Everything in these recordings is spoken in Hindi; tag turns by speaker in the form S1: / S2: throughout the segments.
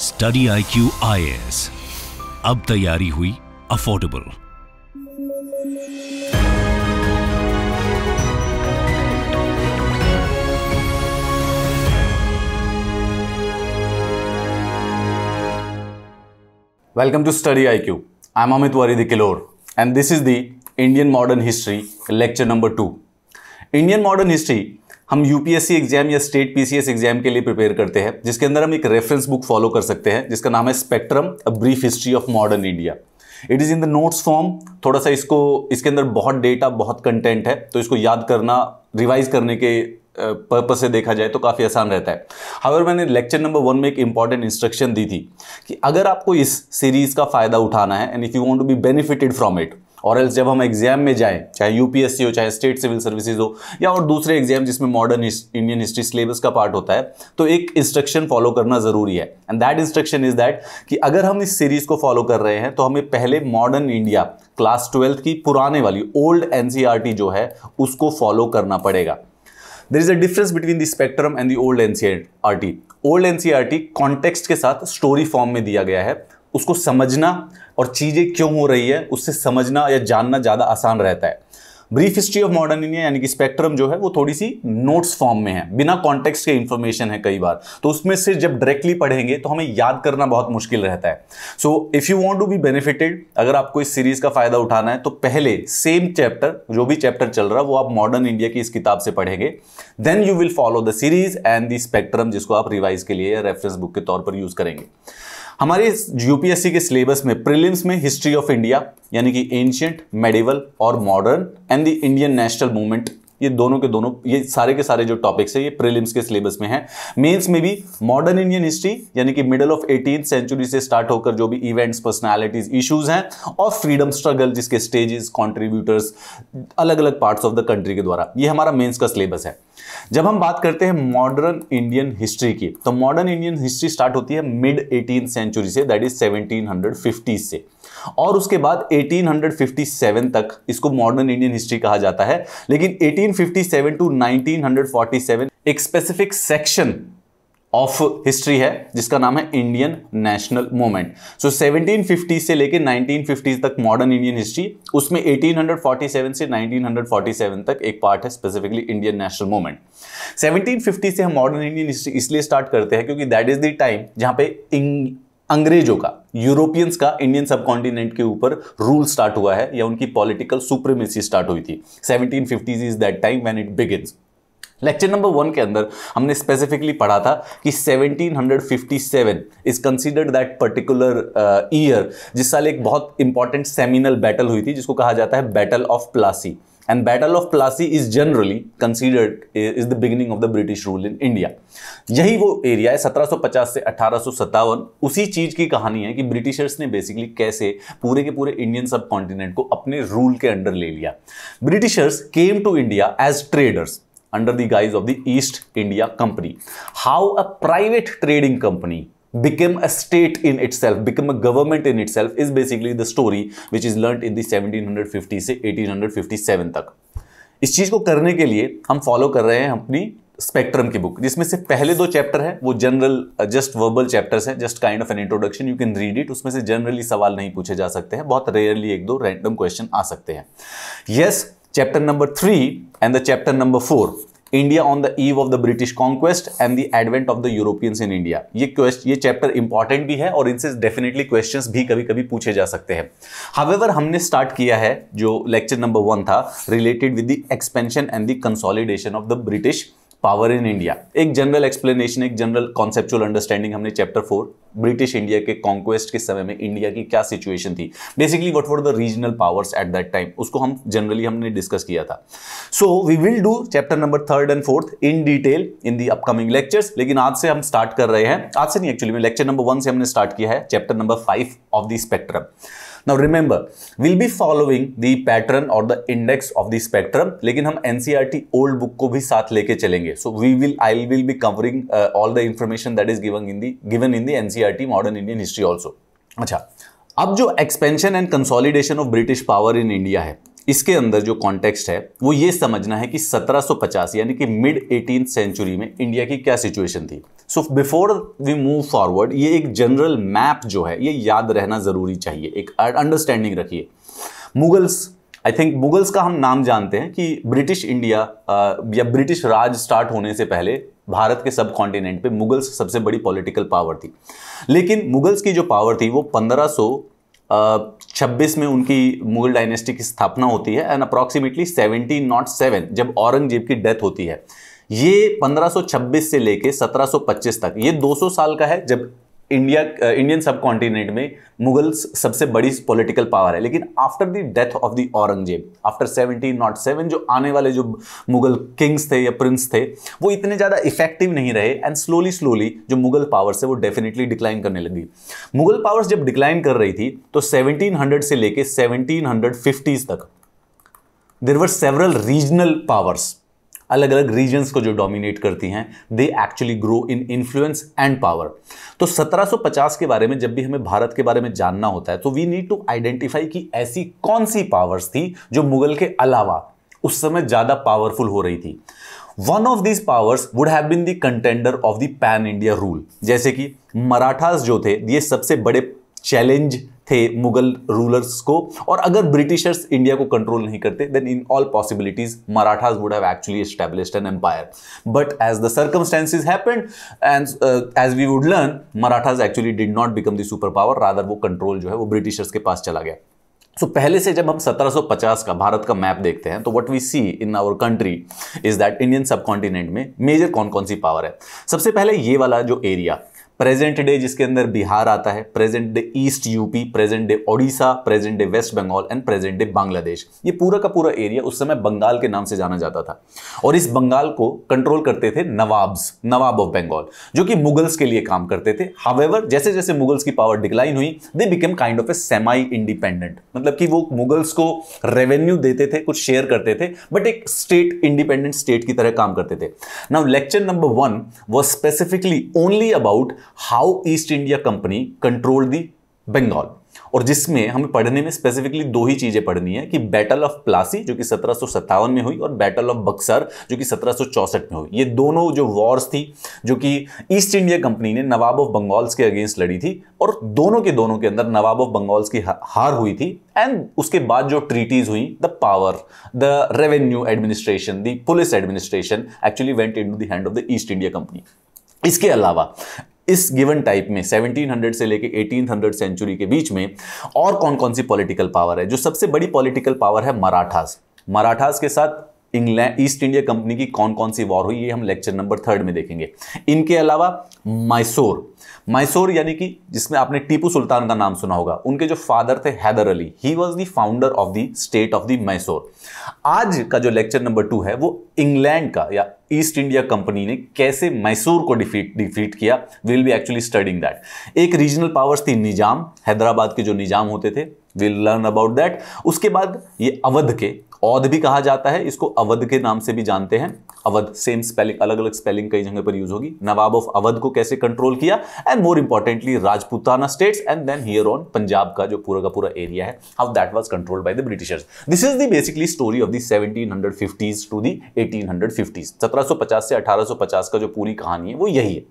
S1: Study I Q I S अब तैयारी हुई affordable welcome to study I Q I am Amit वारी दिलोर and this is the Indian modern history lecture number two Indian modern history हम यूपीएससी एग्जाम या स्टेट पीसीएस एग्जाम के लिए प्रिपेयर करते हैं जिसके अंदर हम एक रेफरेंस बुक फॉलो कर सकते हैं जिसका नाम है spectrum a brief history of modern India it is in the notes form थोड़ा सा इसको इसके अंदर बहुत डेटा बहुत कंटेंट है तो इसको याद करना रिवाइज करने के पर्पज से देखा जाए तो काफ़ी आसान रहता है हावर मैंने लेक्चर नंबर वन में एक इंपॉर्टेंट इंस्ट्रक्शन दी थी कि अगर आपको इस सीरीज़ का फ़ायदा उठाना है and if you want to be benefited from it और एल्स जब हम एग्जाम में जाए चाहे यूपीएससी हो चाहे स्टेट सिविल सर्विसेज हो या और दूसरे एग्जाम जिसमें मॉडर्न इंडियन हिस्ट्री सिलेबस का पार्ट होता है तो एक इंस्ट्रक्शन फॉलो करना ज़रूरी है and that instruction is that कि अगर हम इस सीरीज़ को फॉलो कर रहे हैं तो हमें पहले मॉडर्न इंडिया क्लास ट्वेल्थ की पुराने वाली ओल्ड एनसीईआरटी e जो है उसको फॉलो करना पड़ेगा there is a difference between the spectrum and the old NCERT old NCERT context के साथ स्टोरी फॉर्म में दिया गया है उसको समझना और चीज़ें क्यों हो रही है उससे समझना या जानना ज़्यादा आसान रहता है brief history of modern India यानी कि स्पेक्ट्रम जो है वो थोड़ी सी नोट्स फॉर्म में है बिना कॉन्टेक्स्ट के इन्फॉर्मेशन है कई बार तो उसमें से जब डायरेक्टली पढ़ेंगे तो हमें याद करना बहुत मुश्किल रहता है so if you want to be benefited अगर आपको इस सीरीज का फायदा उठाना है तो पहले सेम चैप्टर जो भी चैप्टर चल रहा है वो आप मॉडर्न इंडिया की इस किताब से पढ़ेंगे then you will follow the series and the spectrum जिसको आप रिवाइज के लिए या रेफरेंस बुक के तौर पर यूज करेंगे हमारे यूपीएससी के सिलेबस में प्रीलिम्स में हिस्ट्री ऑफ इंडिया यानी कि एंशियंट मेडिवल और modern and the Indian national movement ये दोनों के दोनों ये सारे के सारे जो टॉपिक्स है ये प्रीलिम्स के सिलेबस में है मेंस में भी मॉडर्न इंडियन हिस्ट्री यानी कि मिडल ऑफ एटीन सेंचुरी से स्टार्ट होकर जो भी इवेंट्स पर्सनैलिटीज इश्यूज हैं और फ्रीडम स्ट्रगल जिसके स्टेजेस कॉन्ट्रीब्यूटर्स अलग अलग पार्ट्स ऑफ द कंट्री के द्वारा ये हमारा मेन्स का सिलेबस है जब हम बात करते हैं मॉडर्न इंडियन हिस्ट्री की तो मॉडर्न इंडियन हिस्ट्री स्टार्ट होती है मिड एटीन सेंचुरी से दैट इज सेवनटीन से और उसके बाद 1857 तक इसको मॉडर्न इंडियन हिस्ट्री कहा जाता है लेकिन 1857 टू 1947 एक स्पेसिफिक सेक्शन ऑफ हिस्ट्री है जिसका नाम है इंडियन नेशनल मूवमेंट सो 1750 से लेकर 1950 तक मॉडर्न इंडियन हिस्ट्री उसमें 1847 से 1947 तक एक पार्ट है स्पेसिफिकली इंडियन नेशनल मूवमेंट 1750 से हम मॉडर्न इंडियन हिस्ट्री इसलिए स्टार्ट करते हैं क्योंकि दैट इज द टाइम जहां पे अंग्रेजों का यूरोपियंस का इंडियन सब के ऊपर रूल स्टार्ट हुआ है या उनकी पॉलिटिकल सुप्रीमेसी स्टार्ट हुई थी fifties is that time when it begin lecture number one के अंदर हमने स्पेसिफिकली पढ़ा था कि 1757 is considered that particular year जिस साल एक बहुत इंपॉर्टेंट सेमिनल बैटल हुई थी जिसको कहा जाता है battle of Plassey and battle of plassey is generally considered is the beginning of the british rule in india यही वो एरिया है 1750 से अठारह उसी चीज की कहानी है कि ब्रिटिशर्स ने बेसिकली कैसे पूरे के पूरे इंडियन सब कॉन्टिनेंट को अपने रूल के अंडर ले लिया Britishers came to India as traders under the guise of the East India Company. How a private trading company became a state in itself, become a government in itself is basically the story which is learnt in the 1750 से 1857 तक इस चीज़ को करने के लिए हम फॉलो कर रहे हैं अपनी स्पेक्ट्रम की बुक जिसमें से पहले दो चैप्टर हैं वो जनरल जस्ट वर्बल चैप्टर्स हैं just kind of an introduction you can read it उसमें से जनरली सवाल नहीं पूछे जा सकते हैं बहुत रेयरली एक दो रैंडम क्वेश्चन आ सकते हैं yes chapter number three and the chapter number four India on the eve of the British conquest and the advent of the Europeans in India ये क्वेश्चन ये चैप्टर इंपॉर्टेंट भी है और इनसे डेफिनेटली क्वेश्चन भी कभी कभी पूछे जा सकते हैं हावेवर हमने स्टार्ट किया है जो लेक्चर नंबर वन था related with the expansion and the consolidation of the British power in India एक जनरल एक्सप्लेनेशन एक जनरल कॉन्सेप्चुअल अंडरस्टैंडिंग हमने चैप्टर फोर ब्रिटिश इंडिया के कॉन्क्वेस्ट के समय में इंडिया की क्या सिचुएशन थी basically what were the regional powers at that time उसको हम जनरली हमने डिस्कस किया था so we will do chapter number third and fourth in detail in the upcoming lectures लेकिन आज से हम स्टार्ट कर रहे हैं आज से नहीं एक्चुअली में लेक्चर नंबर वन से हमने स्टार्ट किया है chapter number five of the spectrum now remember will be following the pattern और the index of the spectrum लेकिन हम एनसीईआरटी ओल्ड बुक को भी साथ लेके चलेंगे so we will I will be covering all the information that is given in the given in the NCERT modern Indian history also अच्छा अब जो expansion and consolidation of British power in India है इसके अंदर जो कॉन्टेक्स्ट है वो ये समझना है कि 1750 यानी कि मिड एटीन सेंचुरी में इंडिया की क्या सिचुएशन थी so before we move forward ये एक जनरल मैप जो है ये याद रहना ज़रूरी चाहिए एक अंडरस्टैंडिंग रखिए मुगल्स आई थिंक मुगल्स का हम नाम जानते हैं कि ब्रिटिश इंडिया या ब्रिटिश राज स्टार्ट होने से पहले भारत के सब कॉन्टिनेंट पे मुगल्स सबसे बड़ी पॉलिटिकल पावर थी लेकिन मुगल्स की जो पावर थी वो पंद्रह छब्बीस में उनकी मुगल डायनेस्टी की स्थापना होती है and approximately seventeen not seven जब औरंगजेब की डेथ होती है ये 1526 से लेके 1725 तक ये 200 साल का है जब इंडिया इंडियन सब कॉन्टिनेंट में मुगल्स सबसे बड़ी पॉलिटिकल पावर है लेकिन after the death of the Aurangzeb after seventeen not seven जो आने वाले जो मुगल किंग्स थे या प्रिंस थे वो इतने ज़्यादा इफेक्टिव नहीं रहे एंड स्लोली स्लोली जो मुगल पावर्स है वो डेफिनेटली डिक्लाइन करने लगी मुगल पावर्स जब डिक्लाइन कर रही थी तो हंड्रेड से लेके फिफ्टीज तक there were several regional powers अलग अलग रीजन्स को जो डोमिनेट करती हैं they actually grow in influence and power तो 1750 के बारे में जब भी हमें भारत के बारे में जानना होता है तो वी नीड टू आइडेंटिफाई कि ऐसी कौन सी पावर्स थी जो मुगल के अलावा उस समय ज़्यादा पावरफुल हो रही थी one of these powers would have been the contender of the pan India rule जैसे कि मराठास जो थे ये सबसे बड़े चैलेंज थे मुगल रूलर्स को और अगर ब्रिटिशर्स इंडिया को कंट्रोल नहीं करते then in all possibilities Marathas would have actually established an empire but as the circumstances happened and as we would learn Marathas actually did not become the super power rather वो कंट्रोल जो है वो ब्रिटिशर्स के पास चला गया सो so, पहले से जब हम 1750 का भारत का मैप देखते हैं तो what we see in our country is that Indian subcontinent में मेजर कौन कौन सी पावर है सबसे पहले ये वाला जो एरिया प्रेजेंट डे जिसके अंदर बिहार आता है present day east UP present day Odisha present day west Bengal and present day Bangladesh ये पूरा का पूरा एरिया उस समय बंगाल के नाम से जाना जाता था और इस बंगाल को कंट्रोल करते थे नवाब्स नवाब ऑफ बंगाल जो कि मुगल्स के लिए काम करते थे हावेवर जैसे जैसे मुगल्स की पावर डिक्लाइन हुई they became kind of a semi independent मतलब कि वो मुगल्स को रेवेन्यू देते थे कुछ शेयर करते थे बट एक स्टेट इंडिपेंडेंट स्टेट की तरह काम करते थे now lecture number one was specifically only about how East India Company control the Bengal और जिसमें हमें पढ़ने में स्पेसिफिकली दो ही चीज़ें पढ़नी है कि बैटल ऑफ प्लासी जो कि सत्रह में हुई और बैटल ऑफ बक्सर जो कि सत्रह में हुई ये दोनों जो वॉर्स थी जो कि ईस्ट इंडिया कंपनी ने नवाब ऑफ बंगाल्स के अगेंस्ट लड़ी थी और दोनों के दोनों के अंदर नवाब ऑफ बंगाल्स की हार हुई थी एंड उसके बाद जो ट्रीटीज हुई the power the revenue administration the police administration actually went in to the hand of the East India Company इसके अलावा इस गिवन टाइप में 1700 से लेके 1800 सेंचुरी के बीच में और कौन कौन सी पॉलिटिकल पावर है जो सबसे बड़ी पॉलिटिकल पावर है मराठास मराठास के साथ इंग्लैंड ईस्ट इंडिया कंपनी की कौन कौन सी वॉर हुई ये हम लेक्चर नंबर थर्ड में देखेंगे इनके अलावा मैसूर मैसूर यानी कि जिसमें आपने टीपू सुल्तान का नाम सुना होगा उनके जो फादर थे Hyder Ali he was the founder of the state of the Mysore आज का जो लेक्चर नंबर टू है वो इंग्लैंड का या ईस्ट इंडिया कंपनी ने कैसे मैसूर को डिफीट डिफीट किया will be actually studying that एक रीजनल पावर्स थी निजाम हैदराबाद के जो निजाम होते थे विल लर्न अबाउट दैट उसके बाद ये अवध के औध भी कहा जाता है इसको अवध के नाम से भी जानते हैं अवध सेम स्पेलिंग अलग अलग स्पेलिंग कई जगह पर यूज होगी नवाब ऑफ अवध को कैसे कंट्रोल किया and more importantly Rajputana states and then here on Punjab का जो पूरा का पूरा एरिया है how that was controlled by the Britishers this is the basically story of the fifties to the सौ पचास से पचास का जो पूरी कहानी है वो यही है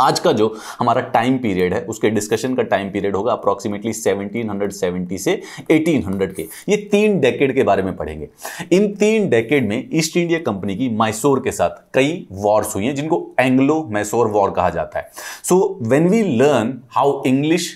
S1: आज का जो हमारा टाइम पीरियड है उसके डिस्कशन का टाइम पीरियड होगा अप्रॉक्सीमेटली 1770 से 1800 के ये तीन डेकेड के बारे में पढ़ेंगे इन तीन डेकेड में ईस्ट इंडिया कंपनी की मैसोर के साथ कई वॉर्स हुई हैं जिनको एंग्लो मैसोर वॉर कहा जाता है so when we learn how English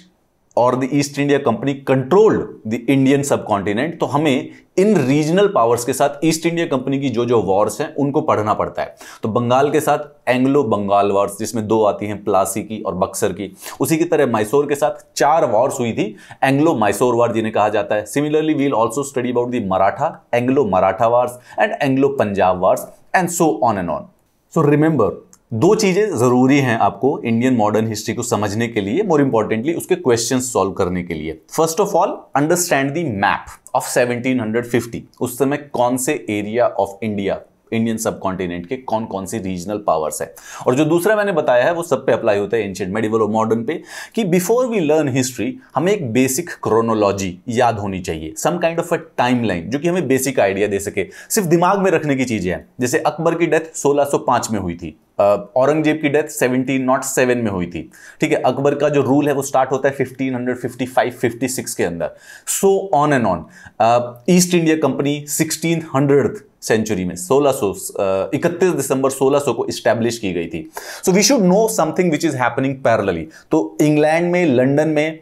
S1: और the East India Company controlled the Indian subcontinent तो हमें इन रीजनल पावर्स के साथ ईस्ट इंडिया कंपनी की जो जो वॉर्स हैं उनको पढ़ना पड़ता है तो बंगाल के साथ एंग्लो बंगाल वॉर्स जिसमें दो आती हैं प्लासी की और बक्सर की उसी की तरह मैसूर के साथ चार वॉर्स हुई थी एंग्लो मैसूर वार जिन्हें कहा जाता है similarly we'll also study about the Maratha Anglo Maratha wars and Anglo Punjab wars and so on and on so remember दो चीज़ें ज़रूरी हैं आपको इंडियन मॉडर्न हिस्ट्री को समझने के लिए मोर इंपॉर्टेंटली उसके क्वेश्चन सॉल्व करने के लिए first of all understand the map of 1750 उस समय कौन से area of India Indian subcontinent के कौन कौन सी रीजनल पावर्स है और जो दूसरा मैंने बताया है वो सब पे अप्लाई होता है एंशियंट मेडिवल और मॉडर्न पे कि बिफोर वी लर्न हिस्ट्री हमें एक बेसिक क्रोनोलॉजी याद होनी चाहिए some kind of a timeline जो कि हमें बेसिक आइडिया दे सके सिर्फ दिमाग में रखने की चीजें हैं जैसे अकबर की डेथ 1605 में हुई थी औरंगजेब की डेथ सेवनटीन नॉट सेवन में हुई थी ठीक है अकबर का जो रूल है वो स्टार्ट होता है 1555 56 के अंदर so on and on East India Company sixteen hundred century में 1600 इकतीस दिसंबर 1600 को इस्टेब्लिश की गई थी so we should know something which is happening parallelly तो इंग्लैंड में लंडन में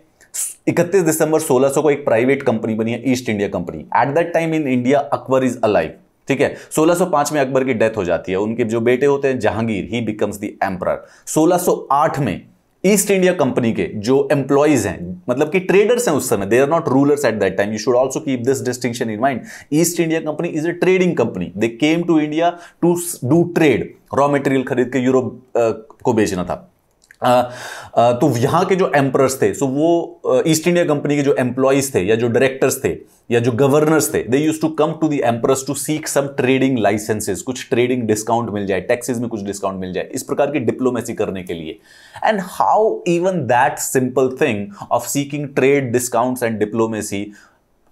S1: 31 दिसंबर 1600 को एक प्राइवेट कंपनी बनी है East India Company at that time in India Akbar is alive ठीक है 1605 में अकबर की डेथ हो जाती है उनके जो बेटे होते हैं Jahangir he becomes the emperor 1608 में ईस्ट इंडिया कंपनी के जो एम्प्लॉयज हैं मतलब कि ट्रेडर्स हैं उस समय they are not rulers at that time you should also keep this distinction in mind East India Company is a trading company they came to India to do trade raw material खरीद के यूरोप को बेचना था तो यहां के जो एम्प्रस थे सो वो ईस्ट इंडिया कंपनी के जो एम्प्लॉयज़ थे या जो डायरेक्टर्स थे या जो गवर्नर्स थे they use to come to the empress to seek some trading licences कुछ ट्रेडिंग डिस्काउंट मिल जाए टैक्सेस में कुछ डिस्काउंट मिल जाए इस प्रकार की डिप्लोमेसी करने के लिए and how even that simple thing of seeking trade discounts and diplomacy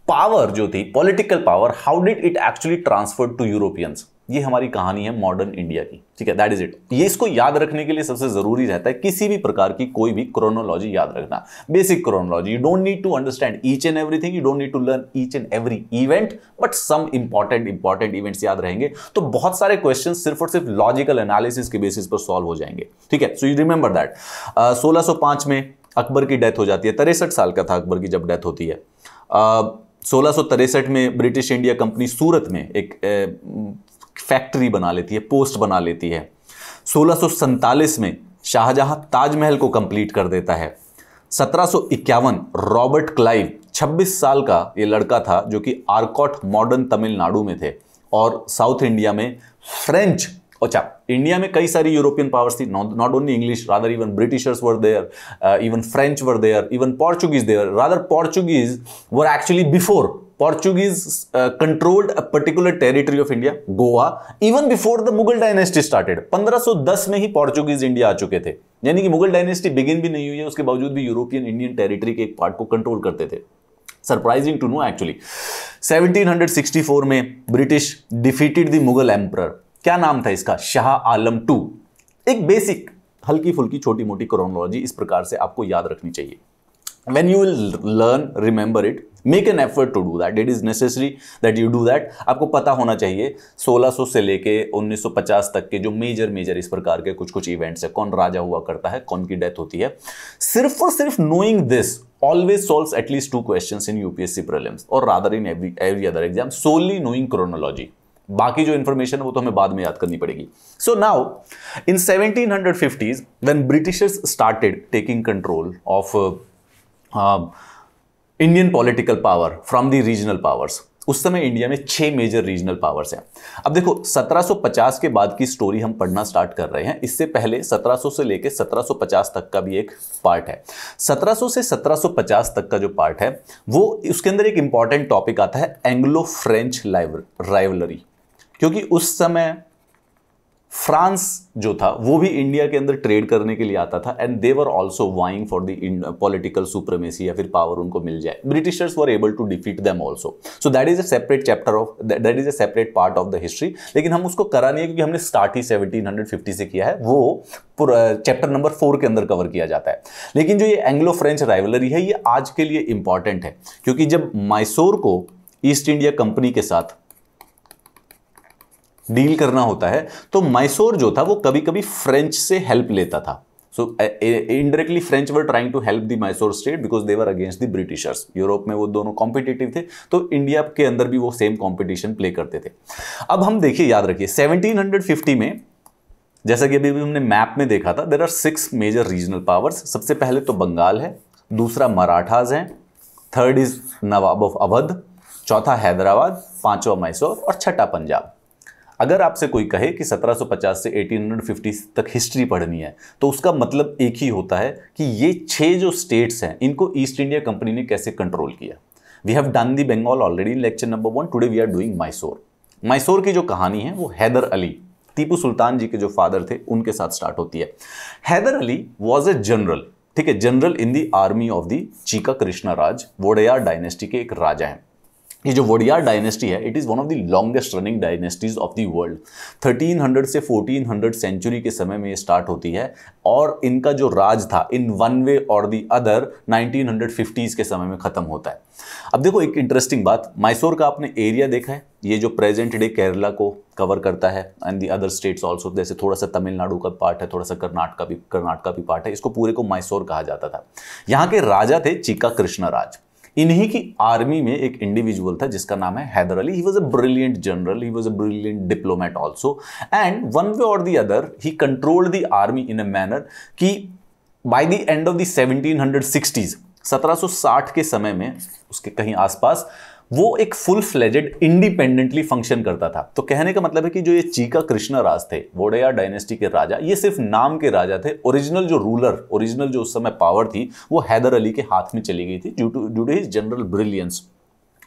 S1: power जो थी political power how did it actually transferred to Europeans ये हमारी कहानी है मॉडर्न इंडिया की ठीक है दैट इज इट ये इसको याद रखने के लिए सबसे जरूरी रहता है किसी भी प्रकार की कोई भी क्रोनोलॉजी याद रखना basic chronology you don't need to understand each and everything you don't need to learn each and every event but some important important events याद रहेंगे तो बहुत सारे क्वेश्चन सिर्फ और सिर्फ लॉजिकल एनालिसिस के बेसिस पर सॉल्व हो जाएंगे ठीक है सो यू रिमेंबर दैट सोलह में अकबर की डेथ हो जाती है तिरसठ साल का था अकबर की जब डेथ होती है uh, सोलह में ब्रिटिश इंडिया कंपनी सूरत में एक फैक्ट्री बना लेती है पोस्ट बना लेती है सोलह में शाहजहां ताजमहल को कंप्लीट कर देता है सत्रह रॉबर्ट क्लाइव 26 साल का ये लड़का था जो कि आर्कॉट मॉडर्न तमिलनाडु में थे और साउथ इंडिया में फ्रेंच अच्छा इंडिया में कई सारी यूरोपियन पावर्स थी not only English rather even Britishers were there even French were there even Portuguese there rather Portuguese were actually before Portuguese controlled particular territory of India Goa even before the Mughal dynasty started dynasty 1510 में ही पोर्चुगीज इंडिया आ चुके थे यानी कि मुगल डायनेस्टी बिगिन भी नहीं हुई है उसके बावजूद भी यूरोपियन इंडियन टेरिटरी के एक पार्ट को कंट्रोल करते थे सरप्राइजिंग टू नो एक्चुअली 1764 में British defeated the Mughal emperor क्या नाम था इसका शाह आलम टू एक बेसिक हल्की फुल्की छोटी मोटी क्रोनोलॉजी इस प्रकार से आपको याद रखनी चाहिए when you learn remember it make an effort to do that it is necessary that you do that आपको पता होना चाहिए 1600 से लेके 1950 तक के जो मेजर मेजर इस प्रकार के कुछ कुछ इवेंट्स है कौन राजा हुआ करता है कौन की डेथ होती है सिर्फ और सिर्फ knowing this always solve at least two question in UPSC problem और or in every every, every other exam solely knowing बाकी जो इंफॉर्मेशन है वो तो हमें बाद में याद करनी पड़ेगी so now in 1750s when Britishers started taking control of Indian political power from the regional powers उस समय इंडिया में छह मेजर रीजनल पावर्स हैं अब देखो 1750 के बाद की स्टोरी हम पढ़ना स्टार्ट कर रहे हैं इससे पहले 1700 से लेकर 1750 तक का भी एक पार्ट है 1700 से 1750 तक का जो पार्ट है वो उसके अंदर एक इंपॉर्टेंट टॉपिक आता है एंग्लो फ्रेंच राइवलरी क्योंकि उस समय फ्रांस जो था वो भी इंडिया के अंदर ट्रेड करने के लिए आता था and they were also vying for the political supremacy या फिर पावर उनको मिल जाए Britishers were able to defeat them also so that is a separate chapter of that is a separate part of the history लेकिन हम उसको करा नहीं है क्योंकि हमने स्टार्ट ही सेवनटीन से किया है वो चैप्टर नंबर फोर के अंदर कवर किया जाता है लेकिन जो ये एंग्लो फ्रेंच राइवलरी है ये आज के लिए इंपॉर्टेंट है क्योंकि जब माइसोर को ईस्ट इंडिया कंपनी के साथ डील करना होता है तो मैसोर जो था वो कभी कभी फ्रेंच से हेल्प लेता था so indirectly French were trying to help the Mysore state because they were against the Britishers Europe में वो दोनों कॉम्पिटेटिव थे तो इंडिया के अंदर भी वो सेम कॉम्पिटिशन प्ले करते थे अब हम देखिए याद रखिए 1750 में जैसा कि अभी हमने मैप में देखा था there are six major regional powers सबसे पहले तो बंगाल है दूसरा मराठाज हैं third is Nawab of Awadh चौथा हैदराबाद पांचवा मैसूर और छठा पंजाब अगर आपसे कोई कहे कि 1750 से 1850 तक हिस्ट्री पढ़नी है तो उसका मतलब एक ही होता है कि ये छह जो स्टेट्स हैं इनको ईस्ट इंडिया कंपनी ने कैसे कंट्रोल किया we have done the Bengal already in lecture number one today we are doing Mysore Mysore की जो कहानी है वो हैदर अली टीपू सुल्तान जी के जो फादर थे उनके साथ स्टार्ट होती है Hyder Ali was a general ठीक है general in the army of the Chikka Krishna Raja Wodeyar dynasty के एक राजा हैं ये जो वोडियार डायनेस्टी है it is one of the longest running dynasties of the world 1300 से 1400 सेंचुरी के समय में ये स्टार्ट होती है और इनका जो राज था इन वन वे और दी अदर 1950s के समय में ख़त्म होता है अब देखो एक इंटरेस्टिंग बात मैसूर का आपने एरिया देखा है ये जो प्रेजेंट डे केरला को कवर करता है and the other states also जैसे थोड़ा सा तमिलनाडु का पार्ट है थोड़ा सा कर्नाटका भी कर्नाटका भी पार्ट है इसको पूरे को मैसूर कहा जाता था यहाँ के राजा थे चिका कृष्ण राज इन्हीं की आर्मी में एक इंडिविजुअल था जिसका नाम है Hyder Ali he was a brilliant general he was a brilliant diplomat also and one way और the other he control the army in a manner कि by the end of the सो साठ के समय में उसके कहीं आसपास वो एक फुल फ्लेजेड इंडिपेंडेंटली फंक्शन करता था तो कहने का मतलब है कि जो ये चीका कृष्णा राज थे वोडया डायनेस्टी के राजा ये सिर्फ नाम के राजा थे ओरिजिनल जो रूलर ओरिजिनल जो उस समय पावर थी वो हैदर अली के हाथ में चली गई थी due to due to his general brilliance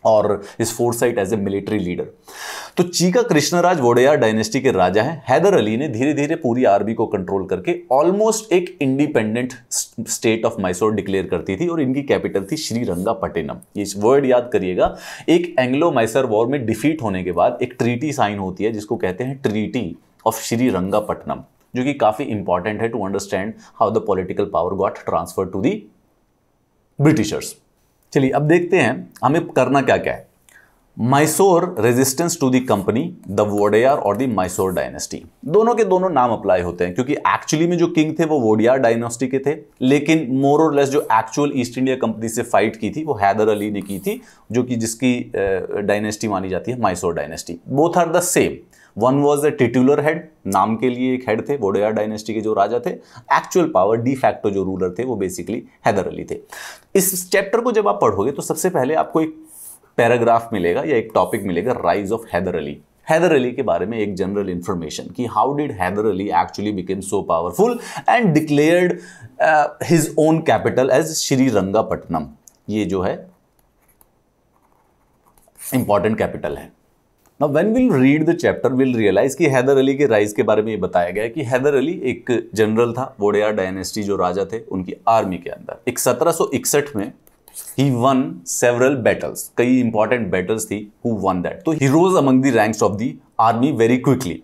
S1: और इस foresight as a military leader तो चीका कृष्णराज वोडेयर डायनेस्टी के राजा हैं हैदर अली ने धीरे धीरे पूरी आर्मी को कंट्रोल करके ऑलमोस्ट एक independent state of Mysore declare करती थी और इनकी कैपिटल थी श्रीरंगापट्टिनम ये वर्ड याद करिएगा एक एंग्लो मैसर वॉर में डिफीट होने के बाद एक ट्रीटी साइन होती है जिसको कहते हैं ट्रीटी ऑफ श्रीरंगापट्टनम जो कि काफ़ी इंपॉर्टेंट है to understand how the political power got transfer to the Britishers चलिए अब देखते हैं हमें करना क्या क्या है Mysore resistance to the company the Wodeyar और द माइसोर डायनेस्टी दोनों के दोनों नाम अप्लाई होते हैं क्योंकि एक्चुअली में जो किंग थे वो वोडियार डायनेस्टी के थे लेकिन मोर और लेस जो एक्चुअल ईस्ट इंडिया कंपनी से फाइट की थी वो हैदर अली ने की थी जो कि जिसकी डायनेस्टी मानी जाती है Mysore dynasty both are the same one was the titular head नाम के लिए एक हेड थे वोडेयर डायनेस्टी के जो राजा थे एक्चुअल पावर डी फैक्टो जो रूलर थे वो बेसिकली हैदर अली थे इस चैप्टर को जब आप पढ़ोगे तो सबसे पहले आपको एक पैराग्राफ मिलेगा या एक टॉपिक मिलेगा राइज ऑफ हैदर अली हैदर अली के बारे में एक जनरल इंफॉर्मेशन कि how did Hyder Ali actually became so powerful and declared his own capital as Shri Rangapatnam ये जो है इंपॉर्टेंट कैपिटल है ना when will read the chapter will realise कि हैदर अली के राइज के बारे में ये बताया गया है कि हैदर अली एक जनरल था वोडेयर डायनेस्टी जो राजा थे उनकी आर्मी के अंदर एक सत्रह में ही वन सेवरल बैटल्स कई इंपॉर्टेंट बैटल्स थी हु वन दैट तो he rose among the ranks of the army very quickly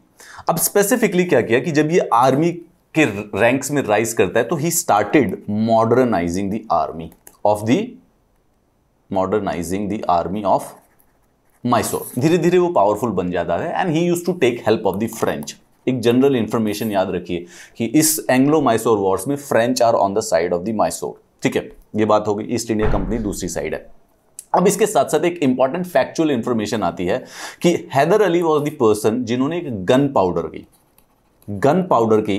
S1: अब स्पेसिफिकली क्या किया कि जब ये आर्मी के रैंक्स में राइज करता है तो he started modernising the army of the modernising the army of Mysore धीरे धीरे वो पावरफुल बन जाता है and he use to take help of the French एक जनरल इंफॉर्मेशन याद रखिए कि इस एंग्लो माइसोर वॉर्स में French are on the side of the Mysore ठीक है ये बात होगी ईस्ट इंडिया कंपनी दूसरी साइड है अब इसके साथ साथ एक इंपॉर्टेंट फैक्चुअल इंफॉर्मेशन आती है कि Hyder Ali was the person जिन्होंने एक गन पाउडर की गन पाउडर की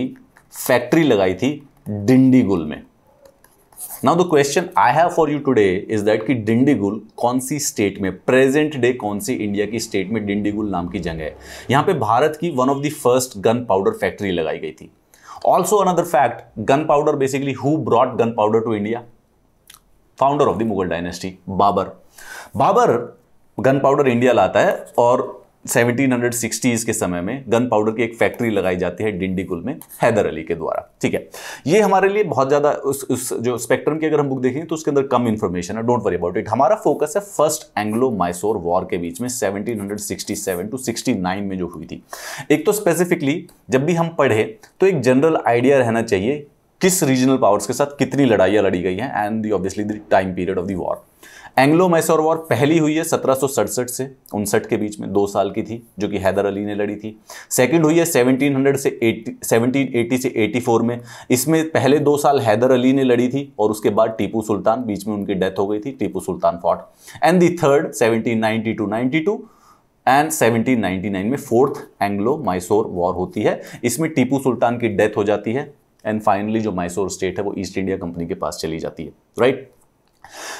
S1: फैक्ट्री लगाई थी डिंडीगुल में now the question I have for you today is that कि डिंडीगुल कौन सी स्टेट में प्रेजेंट डे कौन सी इंडिया की स्टेट में डिंडीगुल नाम की जगह है यहाँ पे भारत की one of the first gunpowder factory लगाई गई थी also another fact gunpowder basically who brought gunpowder to India founder of the Mughal dynasty Babur Babur gunpowder India लाता है और 1760s के समय में गन पाउडर की एक फैक्ट्री लगाई जाती है डिंडीकुल में हैदर अली के द्वारा ठीक है ये हमारे लिए बहुत ज़्यादा उस उस जो स्पेक्ट्रम की अगर हम बुक देखेंगे तो उसके अंदर कम इन्फॉर्मेशन है डोंट वरी अबाउट इट हमारा फोकस है फर्स्ट एंग्लो माइसोर वॉर के बीच में सेवनटीन टू सिक्सटी में जो हुई थी एक तो स्पेसिफिकली जब भी हम पढ़े तो एक जनरल आइडिया रहना चाहिए किस रीजनल पावर्स के साथ कितनी लड़ाइयाँ लड़ी गई हैं and the obviously the time period of the war Anglo Mysore war पहली हुई है सत्रह से उनसठ के बीच में दो साल की थी जो कि हैदर अली ने लड़ी थी सेकंड हुई है 1700 से 80 1780 से 84 में इसमें पहले दो साल हैदर अली ने लड़ी थी और उसके बाद टीपू सुल्तान बीच में उनकी डेथ हो गई थी Tipu Sultan fought and the third seventeen ninety two and 1799 में फोर्थ एंग्लो माइसोर वॉर होती है इसमें टीपू सुल्तान की डेथ हो जाती है एंड फाइनली जो माइसोर स्टेट है वो ईस्ट इंडिया कंपनी के पास चली जाती है राइट right?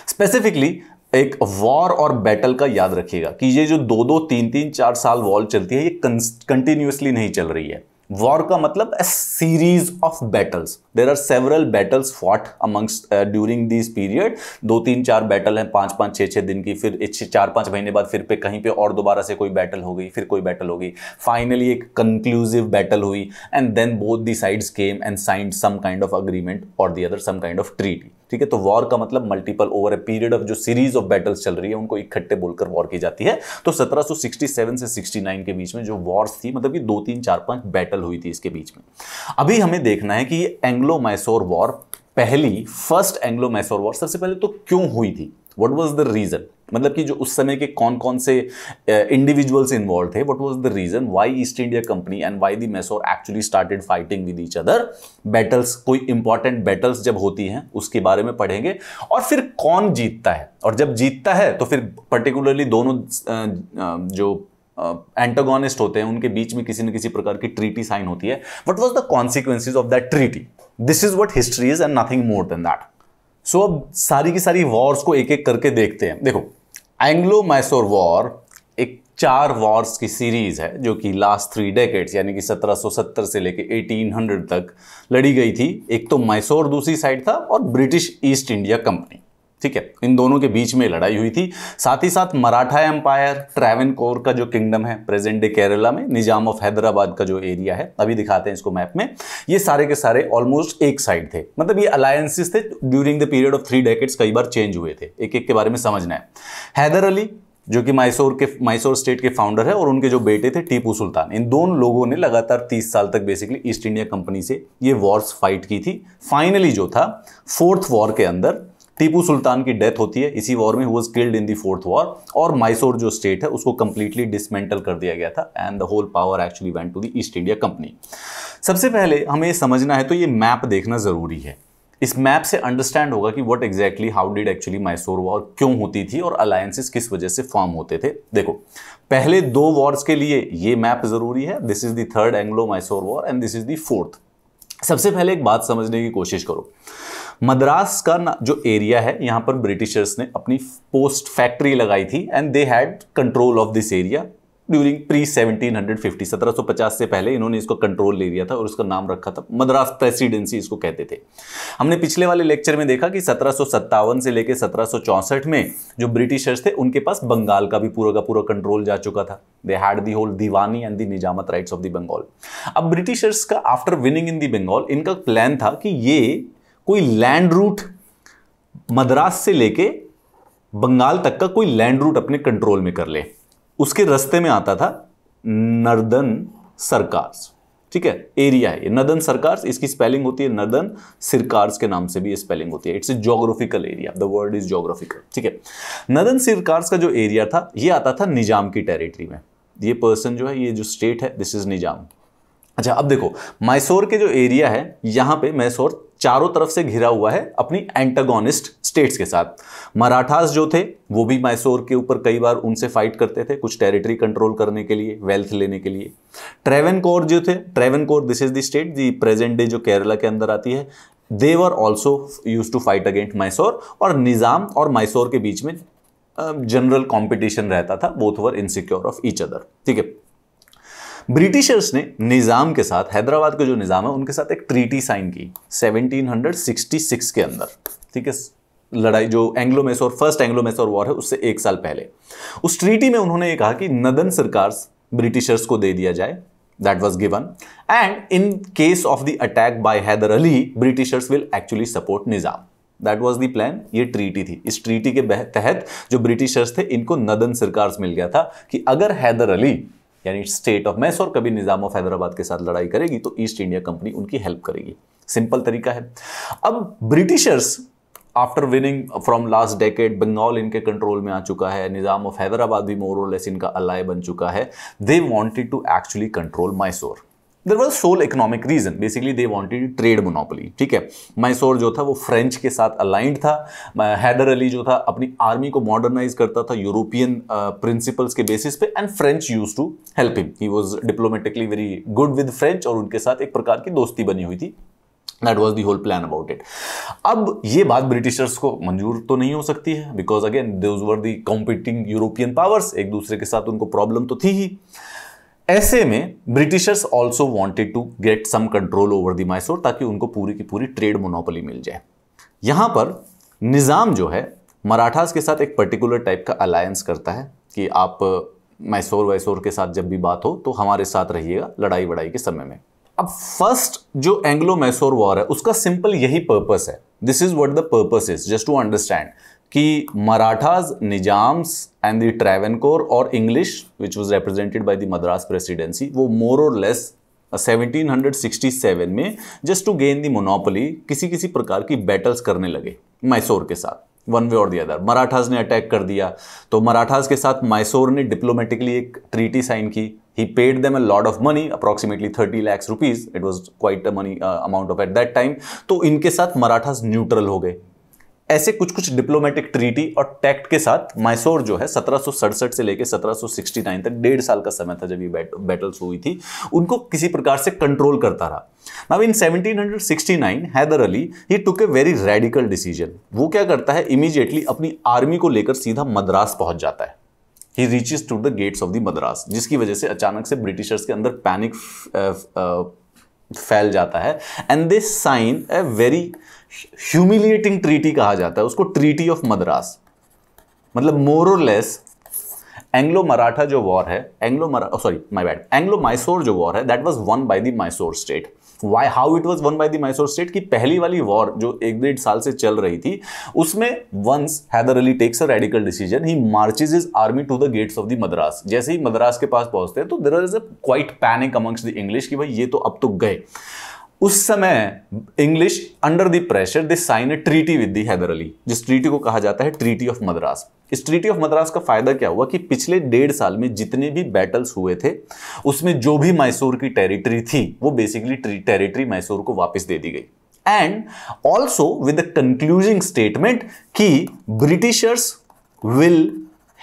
S1: स्पेसिफिकली एक वॉर और बैटल का याद रखिएगा कि ये जो दो दो तीन तीन चार साल वॉर चलती है ये कंटिन्यूसली नहीं चल रही है वॉर का मतलब series of battles there are several battles fought amongst during this period दो तीन चार बैटल हैं पाँच पाँच छः छः दिन की फिर चार पाँच महीने बाद फिर पे कहीं पे और दोबारा से कोई बैटल हो गई फिर कोई बैटल हो गई फाइनली एक कंक्लूसिव बैटल हुई and then both the sides came and signed some kind of agreement और the other some kind of treaty ठीक है तो वॉर का मतलब multiple over a period of जो सीरीज ऑफ बैटल्स चल रही है उनको इकट्ठे बोलकर वॉर की जाती है तो 1767 से 69 के बीच में जो वॉर्स थी मतलब कि दो तीन चार पांच बैटल हुई थी इसके बीच में अभी हमें देखना है कि एंग्लो मैसोर वॉर पहली फर्स्ट एंग्लो मैसोर वॉर सबसे पहले तो क्यों हुई थी वट वॉज द रीजन मतलब कि जो उस समय के कौन कौन से इंडिविजुअल्स इन्वॉल्व थे what was the reason why East India Company and why the Mysore actually started fighting with each other battles कोई इंपॉर्टेंट बैटल्स जब होती हैं उसके बारे में पढ़ेंगे और फिर कौन जीतता है और जब जीतता है तो फिर पर्टिकुलरली दोनों जो एंटोगोनिस्ट होते हैं उनके बीच में किसी न किसी प्रकार की ट्रीटी साइन होती है what was the consequences of that treaty this is what history is and nothing more than that so अब सारी की सारी वॉर्स को एक एक करके देखते हैं देखो एंग्लो मैसोर वॉर एक चार वॉर्स की सीरीज़ है जो कि लास्ट थ्री डेकेट्स यानी कि 1770 से लेके 1800 तक लड़ी गई थी एक तो मैसोर दूसरी साइड था और ब्रिटिश ईस्ट इंडिया कंपनी ठीक है इन दोनों के बीच में लड़ाई हुई थी साथ ही साथ मराठा एम्पायर ट्रेवन कोर का जो किंगडम है प्रेजेंट डे केरला में निजाम ऑफ हैदराबाद का जो एरिया है अभी दिखाते हैं इसको मैप में ये सारे के सारे ऑलमोस्ट एक साइड थे मतलब ये अलायंसेस थे during the period of three decades कई बार चेंज हुए थे एक एक के बारे में समझना है हैदर अली जो कि माइसोर के माइसोर स्टेट के फाउंडर है और उनके जो बेटे थे टीपू सुल्तान इन दोनों लोगों ने लगातार 30 साल तक बेसिकली ईस्ट इंडिया कंपनी से ये वॉर्स फाइट की थी फाइनली जो था फोर्थ वॉर के अंदर टीपू सुल्तान की डेथ होती है इसी वॉर में was killed in the fourth war और माइसोर जो स्टेट है उसको कंप्लीटली डिसमेंटल कर दिया गया था and the whole power actually went to the East India Company सबसे पहले हमें समझना है तो ये मैप देखना ज़रूरी है इस मैप से अंडरस्टैंड होगा कि what exactly how did actually Mysore war क्यों होती थी और अलायंसेस किस वजह से फॉर्म होते थे देखो पहले दो वॉर्स के लिए ये मैप ज़रूरी है this is the third Anglo Mysore war and this is the fourth सबसे पहले एक बात समझने की कोशिश करो मद्रास का जो एरिया है यहां पर ब्रिटिशर्स ने अपनी पोस्ट फैक्ट्री लगाई थी and they had control of this area during pre 1750 1750 से पहले इन्होंने इसको कंट्रोल ले लिया था और उसका नाम रखा था मद्रास प्रेसिडेंसी इसको कहते थे हमने पिछले वाले लेक्चर में देखा कि सत्रह से लेकर सत्रह में जो ब्रिटिशर्स थे उनके पास बंगाल का भी पूरा का पूरा कंट्रोल जा चुका था they had the whole Diwani and the Nizamat rights of the Bengal अब ब्रिटिशर्स का after winning in the Bengal इनका प्लान था कि ये कोई लैंड रूट मद्रास से लेके बंगाल तक का कोई लैंड रूट अपने कंट्रोल में कर ले उसके रस्ते में आता था नर्दन सरकार्स ठीक है एरिया है ये नदन सरकार्स इसकी स्पेलिंग होती है नर्दन सिरकार्स के नाम से भी स्पेलिंग होती है it's a geographical area the world is geographical ठीक है नदन सिरकार्स का जो एरिया था ये आता था निजाम की टेरिटरी में ये पर्सन जो है ये जो स्टेट है दिस इज निजाम अच्छा अब देखो मैसोर के जो एरिया है यहाँ पे मैसोर चारों तरफ से घिरा हुआ है अपनी एंटागोनिस्ट स्टेट्स के साथ मराठास जो थे वो भी मैसूर के ऊपर कई बार उनसे फाइट करते थे कुछ टेरिटरी कंट्रोल करने के लिए वेल्थ लेने के लिए ट्रेवन कोर जो थे Travancore this is the state the present day जो केरला के अंदर आती है they were also used to fight against Mysore और निज़ाम और मैसूर के बीच में जनरल कॉम्पिटिशन रहता था both were insecure of each other ठीक है ब्रिटिशर्स ने निज़ाम के साथ हैदराबाद का जो निज़ाम है उनके साथ एक ट्रीटी साइन की 1766 के अंदर ठीक है लड़ाई जो Anglo Mysore first Anglo Mysore war है उससे एक साल पहले उस ट्रीटी में उन्होंने ये कहा कि नदन सरकार ब्रिटिशर्स को दे दिया जाए that was given and in case of the attack by Hyder Ali britishers will actually support Nizam that was the plan ये ट्रीटी थी इस ट्रीटी के तहत जो ब्रिटिशर्स थे इनको नदन सरकार मिल गया था कि अगर हैदर अली यानी स्टेट ऑफ मैसोर कभी निज़ाम ऑफ हैदराबाद के साथ लड़ाई करेगी तो ईस्ट इंडिया कंपनी उनकी हेल्प करेगी सिंपल तरीका है अब britishers after winning from last decade Bengal इनके कंट्रोल में आ चुका है निज़ाम ऑफ हैदराबाद भी मोरोलेस इनका अलाय बन चुका है they wanted to actually control Mysore there was sole economic reason basically they wanted trade monopoly ठीक है मैसोर जो था वो फ्रेंच के साथ अलाइंट था हैदर uh, अली जो था अपनी आर्मी को मॉडर्नाइज करता था यूरोपियन प्रिंसिपल्स uh, के बेसिस पे and French used to help him he was diplomatically very good with French और उनके साथ एक प्रकार की दोस्ती बनी हुई थी that was the whole plan about it अब ये बात ब्रिटिशर्स को मंजूर तो नहीं हो सकती है because again those were the competing European powers एक दूसरे के साथ उनको प्रॉब्लम तो थी ही ऐसे में britishers also wanted to get some control over the Mysore ताकि उनको पूरी की पूरी ट्रेड मोनोपोली मिल जाए यहां पर निज़ाम जो है मराठास के साथ एक पर्टिकुलर टाइप का अलायंस करता है कि आप मैसूर वैसोर के साथ जब भी बात हो तो हमारे साथ रहिएगा लड़ाई वड़ाई के समय में अब फर्स्ट जो एंग्लो मैसूर वॉर है उसका सिंपल यही पर्पस है this is what the purpose is just to understand कि Marathas, Nizams and the Travancore और English which was represented by the Madras presidency वो मोर और लेस 1767 में just to gain the monopoly किसी किसी प्रकार की बैटल्स करने लगे मैसूर के साथ वन वे और दी अदर मराठाज ने अटैक कर दिया तो मराठाज के साथ मैसूर ने डिप्लोमेटिकली एक ट्रीटी साइन की he paid them a lot of money approximately thirty lakhs rupees it was quite a money amount of at that time तो इनके साथ मराठाज न्यूट्रल हो गए ऐसे कुछ कुछ डिप्लोमेटिक ट्रीटी और टैक्ट के साथ मैसूर जो है सत्रह से लेकर सत्रह तक डेढ़ साल का समय था जब ये बैटल्स हुई थी उनको किसी प्रकार से कंट्रोल करता रहा now in 1769 Hyder Ali he took a very radical decision वो क्या करता है इमीजिएटली अपनी आर्मी को लेकर सीधा मद्रास पहुंच जाता है he reaches to the gates of the Madras जिसकी वजह से अचानक से ब्रिटिशर्स के अंदर पैनिक फैल जाता है and they sign a very humiliating treaty कहा जाता है उसको ट्रीटी ऑफ मद्रास मतलब मोर और लेस एंग्लो मराठा जो वॉर है एंग्लो मरा sorry my bad Anglo Mysore जो वॉर है that was won by the Mysore state why how it was won by the Mysore state की पहली वाली वॉर जो एक डेढ़ साल से चल रही थी उसमें once Hyder Ali takes a radical decision he marches his army to the gates of the Madras जैसे ही मद्रास के पास पहुंचते हैं तो there is a quite panic amongst the English कि भाई ये तो अब तो गए उस समय English under the pressure they sign a treaty with the Hyder Ali जिस ट्रीटी को कहा जाता है ट्रीटी ऑफ मद्रास इस ट्रीटी ऑफ मद्रास का फायदा क्या हुआ कि पिछले डेढ़ साल में जितने भी बैटल्स हुए थे उसमें जो भी मैसूर की टेरिटरी थी वो बेसिकली टेरिटरी मैसूर को वापस दे दी गई and also with concluding statement कि ब्रिटिशर्स विल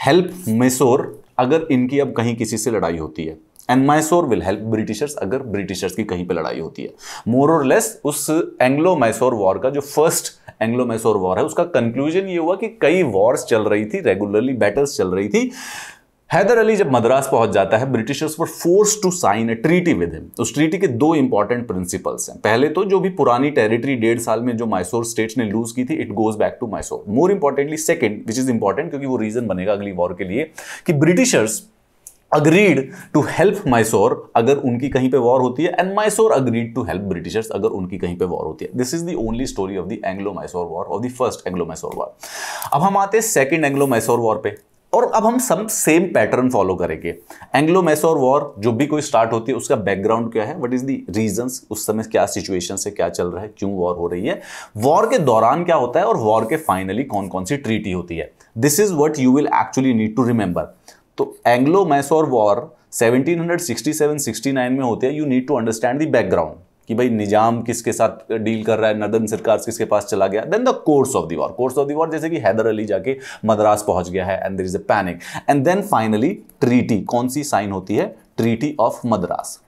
S1: हेल्प मैसूर अगर इनकी अब कहीं किसी से लड़ाई होती है and Mysore will help britishers अगर ब्रिटिशर्स की कहीं पे लड़ाई होती है मोर और लेस उस एंग्लो मैसोर वॉर का जो फर्स्ट एंग्लो मैसोर वॉर है उसका कंक्लूजन ये हुआ कि कई वॉर्स चल रही थी रेगुलरली बैटल्स चल रही थी हैदर अली जब मद्रास पहुंच जाता है ब्रिटिशर्स पर force to sign a treaty with him उस ट्रीटी के दो इंपॉर्टेंट प्रिंसिपल्स हैं पहले तो जो भी पुरानी टेरिटरी डेढ़ साल में जो माइसोर स्टेट्स ने लूज की थी it goes back to Mysore more importantly second which is important क्योंकि वो रीजन बनेगा अगली वॉर के लिए कि britishers agreed to help Mysore अगर उनकी कहीं पे वॉर होती है and Mysore agreed to help britishers अगर उनकी कहीं पे वॉर होती है this is the only story of the Anglo Mysore war of the first Anglo Mysore war अब हम आते हैं सेकेंड एंग्लो मैसोर वॉर पे और अब हम सब सेम पैटर्न फॉलो करेंगे एंग्लो मैसोर वॉर जो भी कोई स्टार्ट होती है उसका बैकग्राउंड क्या है वट इज द रीजंस उस समय क्या सिचुएशन से क्या चल रहा है क्यों वॉर हो रही है वॉर के दौरान क्या होता है और वॉर के फाइनली कौन कौन सी ट्रीटी होती है this is what you will actually need to remember तो एंग्लो मैसोर वॉर 1767-69 में होते हैं you need to understand the background कि भाई निजाम किसके साथ डील कर रहा है नदन सरकार किसके पास चला गया then the course of the war course of the war जैसे कि हैदर अली जाके मद्रास पहुंच गया है and there is a panic and then finally treaty कौन सी साइन होती है ट्रीटी ऑफ मद्रास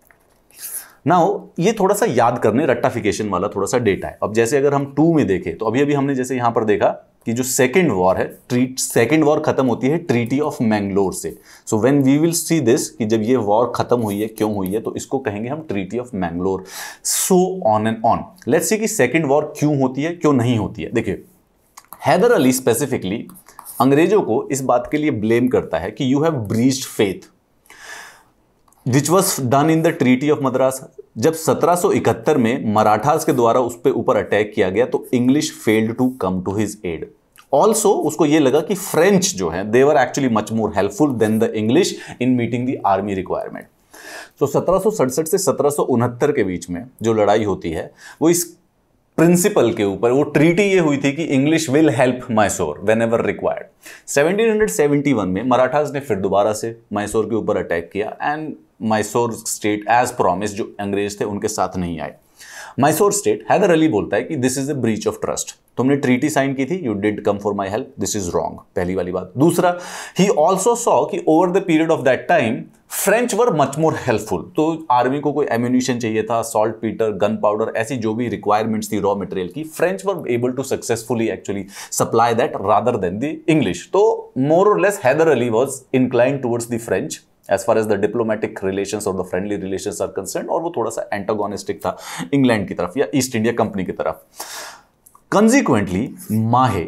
S1: नाउ ये थोड़ा सा याद करने रट्टाफिकेशन वाला थोड़ा सा डेटा है अब जैसे अगर हम टू में देखें तो अभी अभी हमने जैसे यहां पर देखा कि जो सेकेंड वॉर है ट्रीट सेकेंड वॉर खत्म होती है ट्रीटी ऑफ मैंगलोर से so when we will see this कि जब ये वॉर खत्म हुई है क्यों हुई है तो इसको कहेंगे हम treaty of Mangalore so on and on let's see कि सेकेंड वॉर क्यों होती है क्यों नहीं होती है देखिए हैदर अली स्पेसिफिकली अंग्रेजों को इस बात के लिए ब्लेम करता है कि you have breach faith which was done in the treaty of Madras जब 1771 में मराठास के द्वारा उस पर ऊपर अटैक किया गया तो English failed to come to his aid also उसको यह लगा कि फ्रेंच जो है they were actually much more helpful than the English in meeting the army requirement तो सत्रह से सत्रह के बीच में जो लड़ाई होती है वो इस प्रिंसिपल के ऊपर वो ट्रीटी ये हुई थी कि English will help Mysore whenever required 1771 में मराठास ने फिर दोबारा से मैसोर के ऊपर अटैक किया and Mysore state as promise जो अंग्रेज थे उनके साथ नहीं आए मैसोर स्टेट हैदर अली बोलता है कि this is a breach of trust तुमने ट्रीटी साइन की थी you did come for my help this is wrong पहली वाली बात दूसरा ही ऑल्सो सॉ कि over the period of that time French were much more helpful तो आर्मी को कोई एम्यूनिशन चाहिए था सॉल्ट पीटर गन पाउडर ऐसी जो भी रिक्वायरमेंट्स थी रॉ मटेरियल की French were able to successfully actually supply that rather than the English तो मोर और less Hyder Ali was incline towards the French as far as the diplomatic relation और the friendly relation are concern और वो थोड़ा सा एंटागोनिस्टिक था इंग्लैंड की तरफ या ईस्ट इंडिया कंपनी की तरफ कंजिक्वेंटली माहे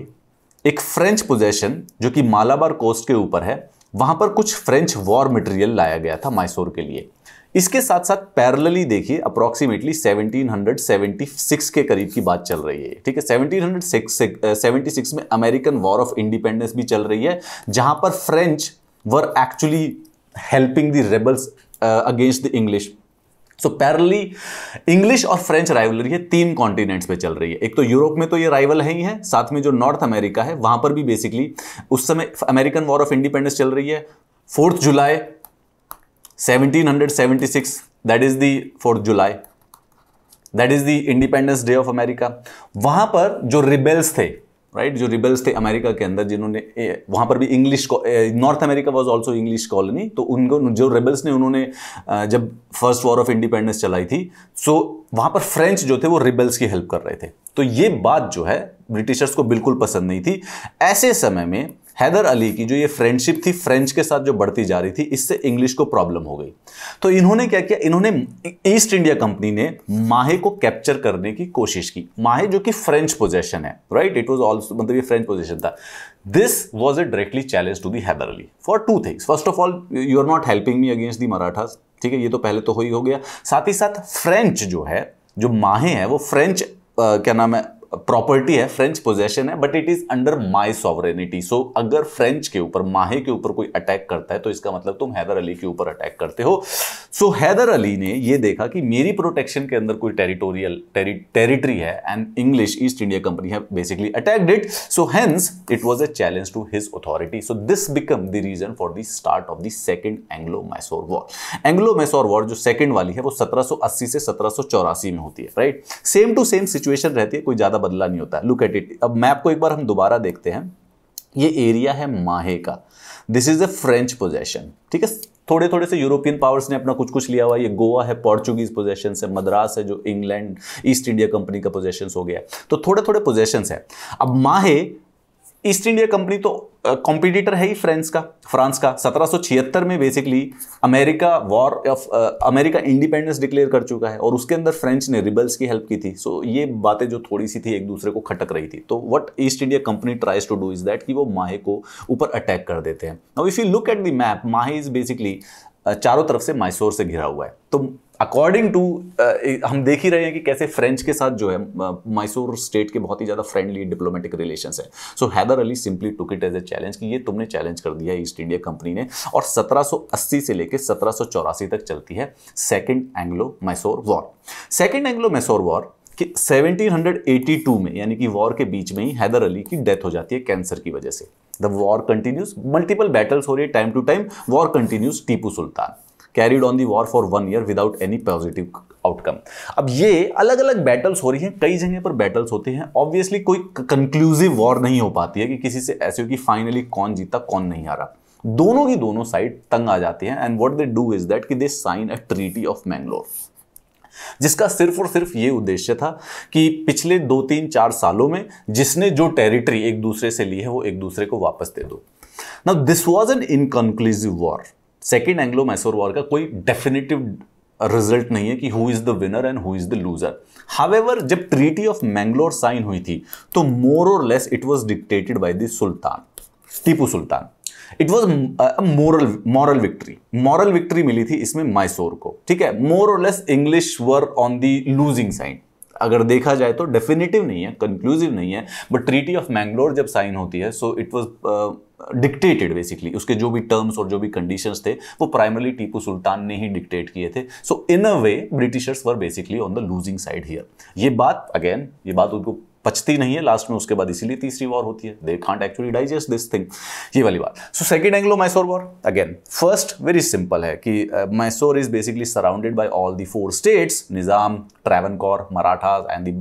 S1: एक फ्रेंच पोजेशन जो कि मालाबार कोस्ट के ऊपर है वहां पर कुछ फ्रेंच वॉर मटेरियल लाया गया था मैसूर के लिए इसके साथ साथ पैरेलली देखिए अप्रॉक्सीमेटली 1776 के करीब की बात चल रही है ठीक है 1776 में अमेरिकन वॉर ऑफ इंडिपेंडेंस भी चल रही है जहां पर French were actually helping the rebels uh, against the English. So parallelly English और फ्रेंच राइवलरी है तीन कॉन्टिनेंट्स पे चल रही है एक तो यूरोप में तो ये राइवल है ही है साथ में जो नॉर्थ अमेरिका है वहां पर भी बेसिकली उस समय अमेरिकन वॉर ऑफ इंडिपेंडेंस चल रही है fourth July 1776 that is the fourth July that is the independence day of America वहां पर जो रिबेल्स थे राइट right? जो रिबल्स थे अमेरिका के अंदर जिन्होंने वहाँ पर भी English north America was also English colony तो उनको जो रिबल्स ने उन्होंने जब फर्स्ट वॉर ऑफ इंडिपेंडेंस चलाई थी सो वहाँ पर फ्रेंच जो थे वो रिबल्स की हेल्प कर रहे थे तो ये बात जो है ब्रिटिशर्स को बिल्कुल पसंद नहीं थी ऐसे समय में हैदर अली की जो ये फ्रेंडशिप थी फ्रेंच के साथ जो बढ़ती जा रही थी इससे इंग्लिश को प्रॉब्लम हो गई तो इन्होंने क्या किया इन्होंने ईस्ट इंडिया कंपनी ने माहे को कैप्चर करने की कोशिश की माहे जो कि फ्रेंच पोजेशन है राइट इट वॉज ऑल्सो मतलब ये फ्रेंच पोजेशन था this was a directly challenge to the Hyder Ali for two things first of all you are not helping me against the Marathas ठीक है ये तो पहले तो हो ही हो गया साथ ही साथ फ्रेंच जो है जो माहे हैं वो फ्रेंच Uh, क्या नाम है प्रॉपर्टी है फ्रेंच पोजेशन है but it is under my sovereignty so अगर फ्रेंच के ऊपर माहे के ऊपर कोई अटैक करता है तो इसका मतलब तुम हैदर अली के ऊपर अटैक करते हो सो so, हैदर अली ने यह देखा कि मेरी प्रोटेक्शन के अंदर कोई टेरिटोरियल टेरिटरी है and English East India company है basically attacked it so hence it was a challenge to his authority so this become the reason for the start of the second Anglo Mysore war Anglo Mysore war जो सेकेंड वाली है वो सत्रह से सत्रह में होती है right same to same situation रहती है कोई ज्यादा ज़्यादा बदला नहीं होता है लुक एट इट अब मैप को एक बार हम दोबारा देखते हैं ये एरिया है माहे का this is a French possession ठीक है थोड़े थोड़े से यूरोपियन पावर्स ने अपना कुछ कुछ लिया हुआ ये गोवा है पोर्चुगीज पोजेशन है मद्रास है जो इंग्लैंड ईस्ट इंडिया कंपनी का पोजेशन हो गया तो थोड़े थोड़े पोजेशन है अब माहे ईस्ट इंडिया कंपनी तो कॉम्पिटिटर है ही फ्रेंस का फ्रांस का सत्रह में basically America war of America independence declare कर चुका है और उसके अंदर फ्रेंच ने रिबल्स की हेल्प की थी सो so, ये बातें जो थोड़ी सी थी एक दूसरे को खटक रही थी तो what East India company tries to do is that कि वो माहे को ऊपर अटैक कर देते हैं और if you look at the map Mahe is basically चारों तरफ से माइसोर से घिरा हुआ है तो अकॉर्डिंग टू uh, हम देख ही रहे हैं कि कैसे फ्रेंच के साथ जो है मैसूर स्टेट के बहुत ही ज़्यादा फ्रेंडली डिप्लोमेटिक रिलेशन है so Hyder Ali simply took it as a challenge कि ये तुमने चैलेंज कर दिया ईस्ट इंडिया कंपनी ने और 1780 से लेकर सत्रह तक चलती है second Anglo Mysore war second Anglo Mysore war कि 1782 में यानी कि वॉर के बीच में ही हैदर अली की डेथ हो जाती है कैंसर की वजह से the war continues multiple battles हो रही है time to time war continues Tipu Sultan carried on the war for one year without any positive outcome अब ये अलग अलग बैटल्स हो रही हैं कई जगह पर बैटल्स होते हैं ऑब्वियसली कोई कंक्लूसिव वॉर नहीं हो पाती है कि किसी से ऐसे हो कि फाइनली कौन जीता कौन नहीं हारा दोनों की दोनों साइड तंग आ जाती हैं and what they do is that कि they sign a treaty of Mangalore जिसका सिर्फ और सिर्फ ये उद्देश्य था कि पिछले दो तीन चार सालों में जिसने जो टेरिटरी एक दूसरे से ली है वो एक दूसरे को वापस दे दो now this was an inconclusive war second Anglo Mysore war का कोई डेफिनेटिव रिजल्ट नहीं है कि who is the winner and who is the loser however जब ट्रीटी ऑफ मैंगलोर साइन हुई थी तो मोर और less it was dictated by the Sultan Tipu Sultan it was moral moral victory moral victory मिली थी इसमें माइसोर को ठीक है मोर और less English were on the losing side अगर देखा जाए तो डेफिनेटिव नहीं है कंक्लूसिव नहीं है बट ट्रीटी ऑफ मैंगलोर जब साइन होती है so it was dictated basically उसके जो भी टर्म्स और जो भी कंडीशंस थे वो प्राइमरली टीपू सुल्तान ने ही डिक्टेट किए थे so in a way Britishers were basically on the losing side here ये बात अगेन ये बात उनको पचती नहीं है लास्ट में उसके बाद इसीलिए तीसरी वॉर होती है they can't actually digest this thing ये वाली बात so second Anglo Mysore war again first very simple है कि Mysore is basically surrounded by all the four states Nizam कौर Maratha and the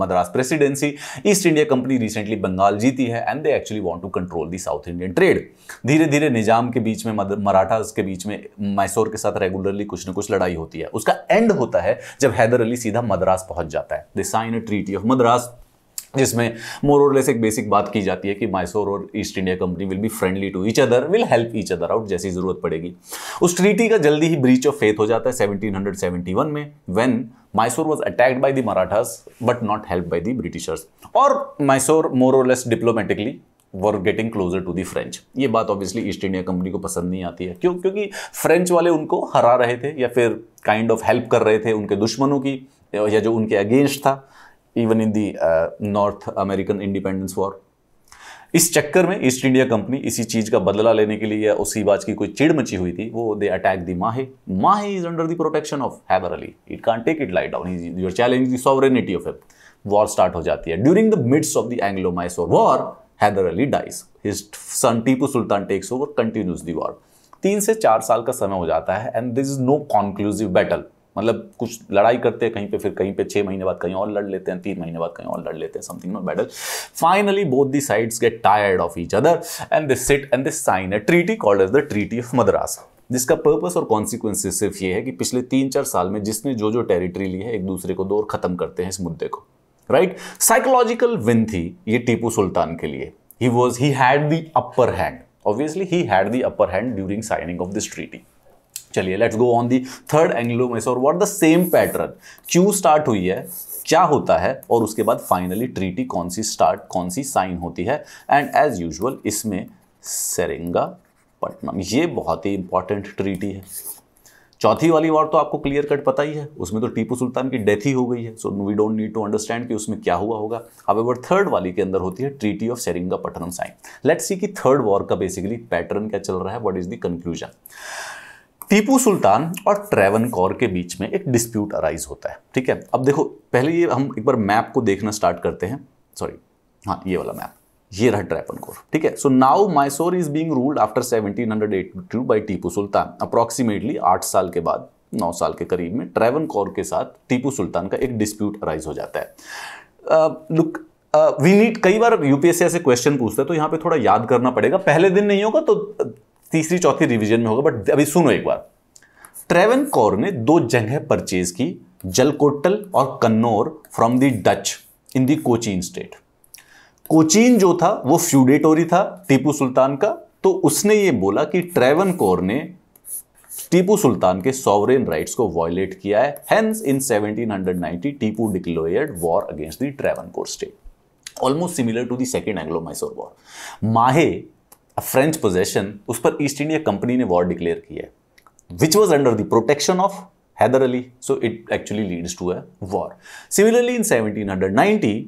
S1: Madras presidency East India company recently Bengal जीती है and they actually want to control the South Indian trade धीरे धीरे निजाम के बीच में मराठास के बीच में मैसोर के साथ रेगुलरली कुछ ना कुछ लड़ाई होती है उसका एंड होता है जब हैदर अली सीधा मद्रास पहुंच जाता है they sign a treaty of Madras जिसमें लेस एक बेसिक बात की जाती है कि माइसोर और East India company will be friendly to each other will help each other out जैसी जरूरत पड़ेगी उस ट्रीटी का जल्दी ही ब्रीच ऑफ फेथ हो जाता है 1771 में when Mysore was attacked by the Marathas but not help by the Britishers और Mysore मोर और less diplomatically were getting closer to the French ये बात ऑब्वियसली ईस्ट इंडिया कंपनी को पसंद नहीं आती है क्यों क्योंकि फ्रेंच वाले उनको हरा रहे थे या फिर काइंड ऑफ हेल्प कर रहे थे उनके दुश्मनों की या जो उनके अगेंस्ट था even in the North American independence war इस चक्कर में ईस्ट इंडिया कंपनी इसी चीज़ का बदला लेने के लिए या उसी बाज की कोई चिड़ मची हुई थी वो they attack the Mahe Mahe is under the protection of Hyder Ali it can't take it light down your challenge the sovereignty of it war start हो जाती है during the midst of the Anglo Mysore war Hyder Ali dies his son Tipu Sultan takes over continues the war तीन से चार साल का समय हो जाता है and this is no conclusive battle मतलब कुछ लड़ाई करते हैं कहीं पे फिर कहीं पे छः महीने बाद कहीं और लड़ लेते हैं तीन महीने बाद कहीं और लड़ लेते हैं something not battle finally both the sides get tired of each other and they sit and they sign a treaty called as the treaty of Madras जिसका पर्पस और कॉन्सिक्वेंसेस सिर्फ ये है कि पिछले तीन चार साल में जिसने जो जो टेरिटरी ली है एक दूसरे को दो और ख़त्म करते हैं इस मुद्दे को राइट साइकोलॉजिकल विन थी ये टीपू सुल्तान के लिए he was he had the upper hand obviously he had the upper hand during signing of this treaty चलिए let's go on the third Anglo Mysore war the same pattern क्यू स्टार्ट हुई है क्या होता है और उसके बाद फाइनली ट्रीटी कौन सी स्टार्ट कौन सी साइन होती है एंड एज यूजल इसमें सेरेंगा पटनम ये बहुत ही इंपॉर्टेंट ट्रीटी है चौथी वाली वार तो आपको क्लियर कट पता ही है उसमें तो टीपू सुल्तान की डेथ ही हो गई है so we don't need to understand कि उसमें क्या हुआ होगा अब एवर थर्ड वाली के अंदर होती है treaty of Seringapatam sign let's see कि थर्ड वॉर का बेसिकली पैटर्न क्या चल रहा है what is the conclusion Tipu Sultan और ट्रेवन कौर के बीच में एक डिस्प्यूट अराइज होता है ठीक है अब देखो पहले ये हम एक बार मैप को देखना स्टार्ट करते हैं सॉरी हाँ ये वाला मैप ये रहा ट्रेवन कौर ठीक है so now Mysore is being ruled after seventeen hundred eight two by Tipu Sultan approximately आठ साल के बाद नौ साल के करीब में ट्रेवन कौर के साथ टीपू सुल्तान का एक डिस्प्यूट अराइज हो जाता है लुक uh, वी नीड कई बार यूपीएससी ऐसे क्वेश्चन पूछते हैं तो यहाँ पे थोड़ा याद करना पड़ेगा पहले दिन नहीं होगा तो तीसरी चौथी रिवीजन में होगा बट अभी सुनो एक बार ट्रेवन कौर ने दो जगह परचेज की जलकोटल और Cannanore from the Dutch in the Cochin state Cochin जो था वो फ्यूडेटोरी था टीपू सुल्तान का तो उसने ये बोला कि ट्रेवन कौर ने टीपू सुल्तान के सॉवरेन राइट्स को वायलेट किया है hence in 1790 Tipu declared war against the Travan Travancore state almost similar to the second Anglo Mysore war Mahe French possession उस पर ईस्ट इंडिया कंपनी ने वॉर डिक्लेयर किया है which was under the protection of Hyder Ali so it actually leads to a war similarly in seventeen hundred 1790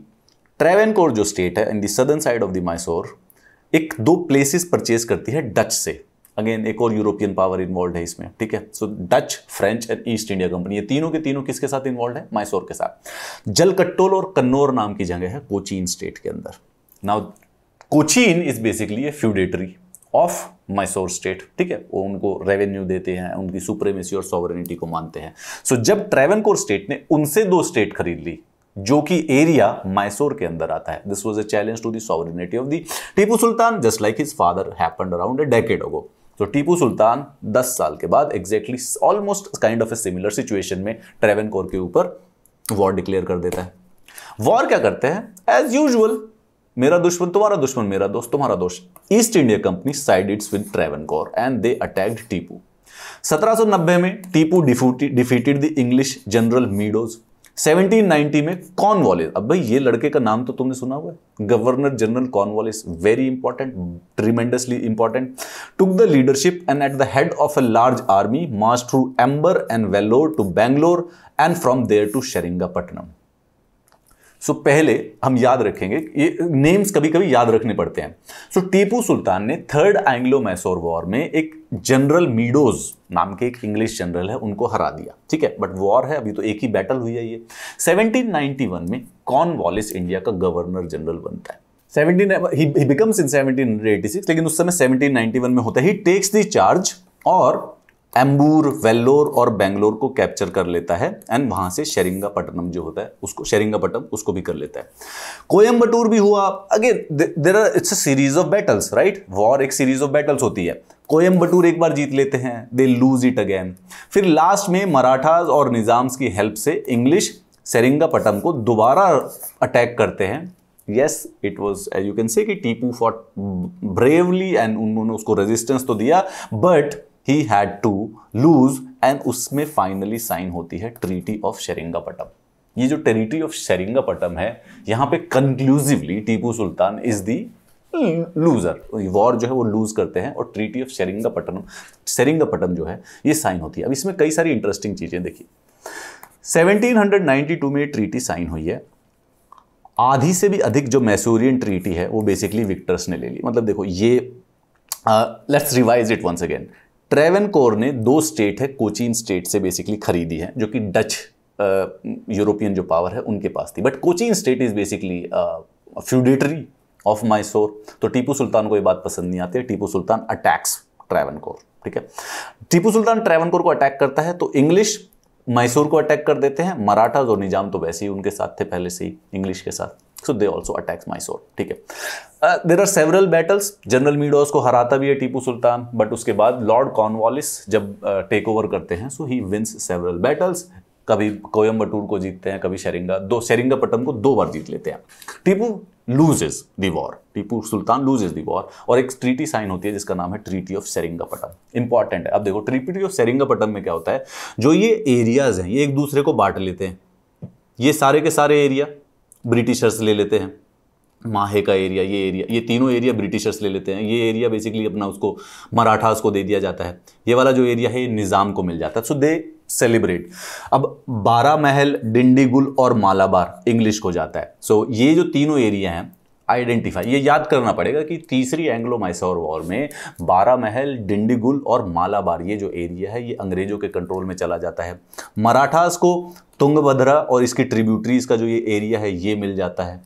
S1: Travancore जो स्टेट है in the southern side of the Mysore एक दो प्लेसेस परचेज करती है डच से अगेन एक और यूरोपियन पावर इन्वॉल्व है इसमें ठीक है so Dutch French and East India company ये तीनों के तीनों किसके साथ इन्वॉल्व है मैसोर के साथ जलकट्टोल और कन्नौर नाम की जगह है कोचीन स्टेट के अंदर now Cochin is basically a feudatory of Mysore state ठीक है वो उनको रेवेन्यू देते हैं उनकी सुप्रीमेसी और सॉवरिटी को मानते हैं सो so, जब ट्रेवनकोर स्टेट ने उनसे दो स्टेट खरीद ली जो कि एरिया मैसूर के अंदर आता है this was a challenge to the sovereignty of the Tipu Sultan just like his father happened around a decade ago तो टीपू सुल्तान 10 साल के बाद exactly almost kind of a similar situation में ट्रेवनकोर के ऊपर वॉर डिक्लेयर कर देता है वॉर क्या करते हैं एज यूजल मेरा दुश्मन तुम्हारा दुश्मन मेरा दोस्त तुम्हारा दोस्त East India company side it's with Travancore and they attacked Tipu 1790 में Tipu defeated the English general Meadows 1790 में कॉर्नवालिस अब भाई ये लड़के का नाम तो तुमने सुना हुआ है governor general Cornwallis very important tremendously important took the leadership and at the head of a large army march through Ambur and Vellore to Bangalore and from there to Seringapatam so so, पहले हम याद रखेंगे ये नेम्स कभी कभी याद रखने पड़ते हैं सो so, टीपू सुल्तान ने थर्ड एंग्लो मैसोर वॉर में एक जनरल मीडोज नाम के एक इंग्लिश जनरल है उनको हरा दिया ठीक है बट वॉर है अभी तो एक ही बैटल हुई है ये 1791 में कॉन वॉलिस इंडिया का गवर्नर जनरल बनता है 17 ही बिकम्स इन 1786 लेकिन उस समय 1791 में होता है ही टेक्स द चार्ज और एम्बूर वेल्लोर और बेंगलोर को कैप्चर कर लेता है एंड वहां से शेरिंगापट्टनम जो होता है उसको शेरिंगापट्टम उसको भी कर लेता है कोयम्बटूर भी हुआ again there are it's a series of battles right war एक सीरीज ऑफ बैटल्स होती है कोयम्बटूर एक बार जीत लेते हैं दे लूज इट अगेन फिर लास्ट में मराठाज और निज़ाम्स की हेल्प से इंग्लिश सेरिंगापटम को दोबारा अटैक करते हैं yes it was you can say Tipu fought bravely and उन्होंने उसको रेजिस्टेंस तो दिया but he had to lose and उसमें फाइनली साइन होती है ट्रीटी ऑफ पटम ये जो टेरिटरी ऑफ पटम है यहाँ पे conclusively Tipu Sultan is the loser war जो है वो लूज करते हैं और ट्रीटी ऑफ शरिंगापटम शरिंगापटम जो है ये साइन होती है अब इसमें कई सारी इंटरेस्टिंग चीज़ें देखिए 1792 में ये ट्रीटी साइन हुई है आधी से भी अधिक जो मैसूरियन ट्रीटी है वो बेसिकली विक्टर्स ने ले ली मतलब देखो ये let's revise it once again कोर ने दो स्टेट है कोचीन स्टेट से बेसिकली खरीदी है जो कि डच यूरोपियन जो पावर है उनके पास थी but Cochin state is basically feudatory of Mysore तो टीपू सुल्तान को ये बात पसंद नहीं आती है टीपू सुल्तान अटैक्स ट्रेवन कोर ठीक है टीपू सुल्तान कोर को अटैक करता है तो इंग्लिश मैसूर को अटैक कर देते हैं मराठाज और निजाम तो वैसे ही उनके साथ थे पहले से ही इंग्लिश के साथ so they also attacks Mysore ठीक है there are several battles general Meadows को हराता भी है टीपू सुल्तान बट उसके बाद लॉर्ड कॉर्नवालिस जब टेक uh, ओवर करते हैं so he wins several battles कभी कोयम्बटूर को जीतते हैं कभी शेरिंगा दो शेरिंगा पट्टम को दो बार जीत लेते हैं Tipu loses war Tipu Sultan loses war और एक ट्रीटी साइन होती है जिसका नाम है ट्रीटी ऑफ सेरिंगापटम इंपॉर्टेंट है अब देखो ट्रीटी ऑफ सेरिंगापटम में क्या होता है जो ये एरियाज हैं ये एक दूसरे को बांट लेते हैं ये सारे के सारे एरिया ब्रिटिशर्स ले लेते हैं माहे का एरिया ये एरिया ये तीनों एरिया ब्रिटिशर्स ले लेते हैं ये एरिया बेसिकली अपना उसको मराठास को दे दिया जाता है ये वाला जो एरिया है ये निज़ाम को मिल जाता है सो दे सेलिब्रेट अब बारा महल डिंडीगुल और मालाबार इंग्लिश को जाता है सो so, ये जो तीनों एरिया हैं आइडेंटिफाई ये याद करना पड़ेगा कि तीसरी एंग्लो मैसूर वॉर में बारा महल डिंडीगुल और मालाबार ये जो एरिया है ये अंग्रेजों के कंट्रोल में चला जाता है मराठास को तुंगभद्रा और इसकी ट्रिब्यूटरीज का जो ये एरिया है ये मिल जाता है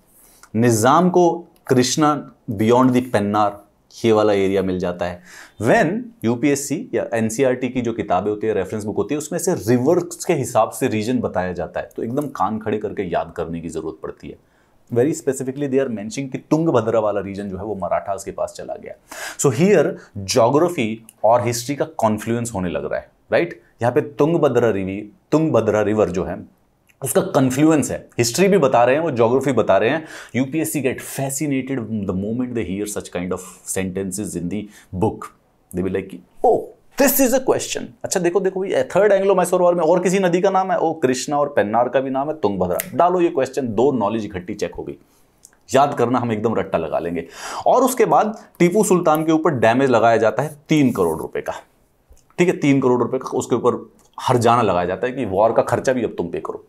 S1: निज़ाम को कृष्णा बियॉन्ड दी पेन्नार ये वाला एरिया मिल जाता है वेन यूपीएससी या एनसीईआरटी e की जो किताबें होती है रेफरेंस बुक होती है उसमें से रिवर्स के हिसाब से रीजन बताया जाता है तो एकदम कान खड़े करके याद करने की ज़रूरत पड़ती है वेरी स्पेसिफिकली दे आर मैं कि तुंगभद्रा वाला रीजन जो है वो मराठास के पास चला गया सो हियर जोग्राफी और हिस्ट्री का कॉन्फ्लुएंस होने लग रहा है राइट right? यहाँ पे तुंगभद्रा रिवी तुंगभद्रा रिवर जो है उसका कन्फ्लुएंस है हिस्ट्री भी बता रहे हैं वो जोग्राफी बता रहे हैं UPSC get fascinated the moment they hear such kind of sentences in the book they be like oh this is a question अच्छा देखो देखो भाई थर्ड एंग्लो मैसोर वॉर में और किसी नदी का नाम है ओ कृष्णा और पेन्नार का भी नाम है तुंगभद्रा डालो ये क्वेश्चन दो नॉलेज इकट्ठी चेक हो गई याद करना हम एकदम रट्टा लगा लेंगे और उसके बाद टीपू सुल्तान के ऊपर डैमेज लगाया जाता है तीन करोड़ रुपए का ठीक है तीन करोड़ रुपए का उसके ऊपर हर जाना लगाया जाता है कि वॉर का खर्चा भी अब तुम पे करो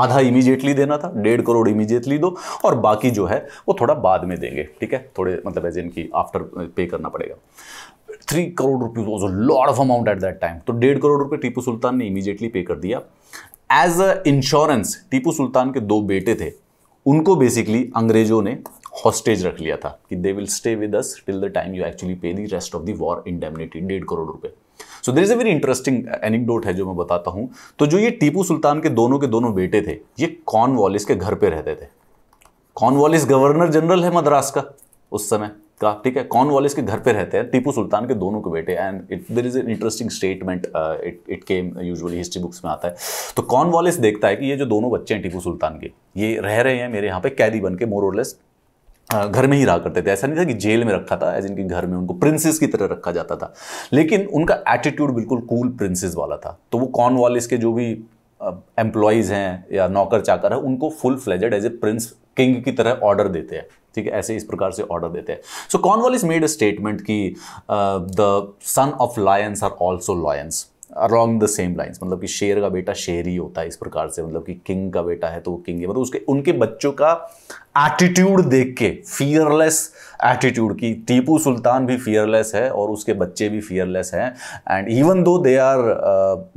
S1: आधा इमीजिएटली देना था डेढ़ करोड़ इमीजिएटली दो और बाकी जो है वो थोड़ा बाद में देंगे ठीक है थोड़े मतलब एज इनकी आफ्टर पे करना पड़ेगा three crore rupees was a lot of amount at that time तो डेढ़ करोड़ रुपए टीपू सुल्तान ने इमीजिएटली पे कर दिया as a insurance Tipu Sultan के दो बेटे थे उनको बेसिकली अंग्रेजों ने हॉस्टेज रख लिया था कि they will stay with us till the time you actually pay the rest of the war indemnity डेढ़ करोड़ रुपए so there is a very interesting anecdote है जो मैं बताता हूं तो जो ये टीपू सुल्तान के दोनों के दोनों बेटे थे ये कॉर्नवालिस के घर पे रहते थे कॉर्नवालिस गवर्नर जनरल है मद्रास का उस समय का तो ठीक है कौन वॉलिस के घर पे रहते हैं टीपू सुल्तान के दोनों के बेटे and it there is an interesting statement it it came usually history books में आता है तो कौन वॉलिस देखता है कि ये जो दोनों बच्चे हैं टीपू सुल्तान के ये रह रहे हैं मेरे यहाँ पे कैदी बन के मोरलेस uh, घर में ही रहा करते थे ऐसा नहीं था कि जेल में रखा था एज इनके घर में उनको प्रिंसेस की तरह रखा जाता था लेकिन उनका एटीट्यूड बिल्कुल कूल प्रिंसेस वाला था तो वो कॉन वॉलिस के जो भी एम्प्लॉयज़ uh, हैं या नौकर चाकर हैं उनको full fledged as a prince king की तरह ऑर्डर देते हैं ठीक है ऐसे इस प्रकार से ऑर्डर देते हैं so Cornwallis is made a statement that the son of lions are also lions along the same lines मतलब कि शेर का बेटा शेर ही होता है इस प्रकार से मतलब कि किंग का बेटा है तो वो किंग है मतलब उसके उनके बच्चों का एटीट्यूड देख के फियरलेस एटीट्यूड की टीपू सुल्तान भी फियरलेस है और उसके बच्चे भी फियरलेस हैं and even though they are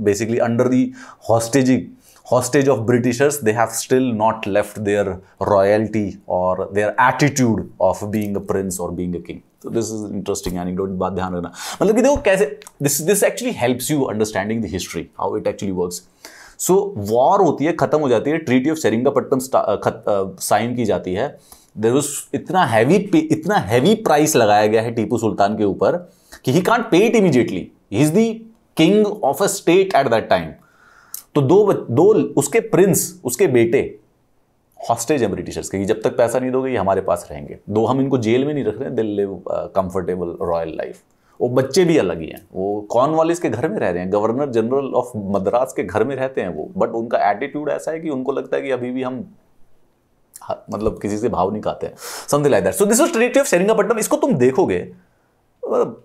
S1: basically under the hostaging hostage of Britishers, they have still not left their royalty or their attitude of being a prince or being a king. So this is an interesting anecdote, बात ध्यान रखना मतलब कि देखो कैसे this this actually helps you understanding the history, how it actually works. So so, war होती है खत्म हो जाती है ट्रीटी ऑफ सेरिंगापट्टम साइन की जाती है देर इतना हैवी इतना हैवी प्राइस लगाया गया है टीपू सुल्तान के ऊपर कि he can't pay it immediately he is the king of a state at that time तो दो दो उसके प्रिंस उसके बेटे हॉस्टेज है ब्रिटिशर्स के जब तक पैसा नहीं दोगे ये हमारे पास रहेंगे दो हम इनको जेल में नहीं रख रहे हैं दिल लिव कंफर्टेबल रॉयल लाइफ वो बच्चे भी अलग ही हैं वो वाले के घर में रह रहे हैं गवर्नर जनरल ऑफ मद्रास के घर में रहते हैं वो बट उनका एटीट्यूड ऐसा है कि उनको लगता है कि अभी भी हम मतलब किसी से भाव नहीं खाते हैं something like that so this is treaty of Seringapatam इसको तुम देखोगे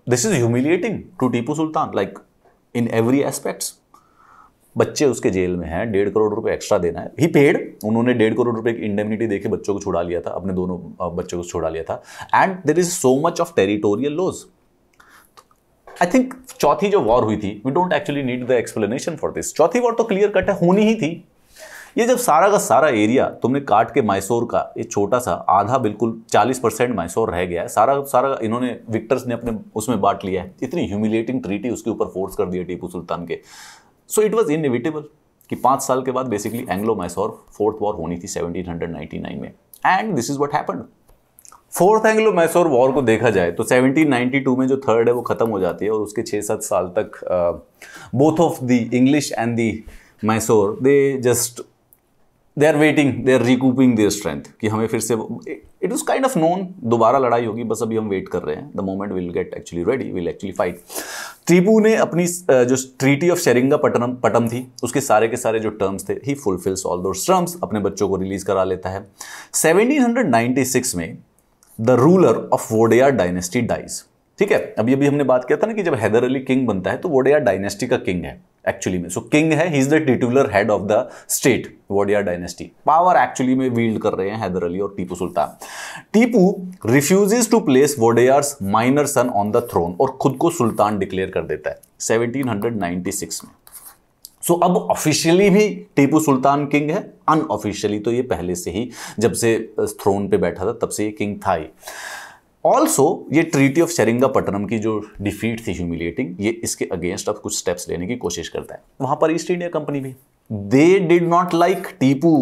S1: this is humiliating to Tipu Sultan like in every aspects बच्चे उसके जेल में हैं डेढ़ करोड़ रुपए एक्स्ट्रा देना है ही पेड उन्होंने डेढ़ करोड़ रुपए की इंडेमनिटी देके बच्चों को छुड़ा लिया था अपने दोनों बच्चों को छुड़ा लिया था and there is so much of territorial loss I think चौथी जो वॉर हुई थी we don't actually need the explanation for this चौथी वॉर तो क्लियर कट है होनी ही थी ये जब सारा का सारा एरिया तुमने काट के मैसूर का ये छोटा सा आधा बिल्कुल 40 परसेंट मैसूर रह गया है सारा सारा इन्होंने विक्टर्स ने अपने उसमें बांट लिया है इतनी ह्यूमिलेटिंग ट्रीटी उसके ऊपर फोर्स कर दिया टीपू सुल्तान के सो इट वॉज इनएविटेबल कि पाँच साल के बाद basically Anglo Mysore fourth war होनी थी 1799 में and this is what happen fourth Anglo Mysore war को देखा जाए तो 1792 में जो थर्ड है वो ख़त्म हो जाती है और उसके छः सात साल तक both of the English and the Mysore they just they are waiting they are recouping their strength कि हमें फिर से it is kind of known दोबारा लड़ाई होगी बस अभी हम वेट कर रहे हैं the moment will get actually ready will actually fight Tipu ने अपनी जो ट्रीटी ऑफ शेरिंगा पटनम पटम थी उसके सारे के सारे जो टर्म्स थे ही फुलफिल्स ऑल दो टर्म्स अपने बच्चों को रिलीज करा लेता है 1796 में the ruler of Wodeyar dynasty dies ठीक है अभी अभी हमने बात किया था ना कि जब हैदर अली किंग बनता है तो वोडिया डायनेस्टी का किंग है एक्चुअली में सो किंग है he is the titular head of the state Wodeyar dynasty power actually में वील्ड कर रहे हैं हैदर अली और Tipu Sultan Tipu refuses to place Wodeyars minor son on the throne और खुद को सुल्तान डिक्लेयर कर देता है 1796 में सो so, अब ऑफिशियली भी टीपू सुल्तान किंग है अनऑफिशियली तो ये पहले से ही जब से थ्रोन पे बैठा था तब से ये किंग था ही ऑल्सो ये ट्रीटी ऑफ पटनम की जो डिफीट थी ह्यूमिलियटिंग ये इसके अगेंस्ट अब कुछ स्टेप्स लेने की कोशिश करता है वहां पर ईस्ट इंडिया कंपनी भी they did not like Tipu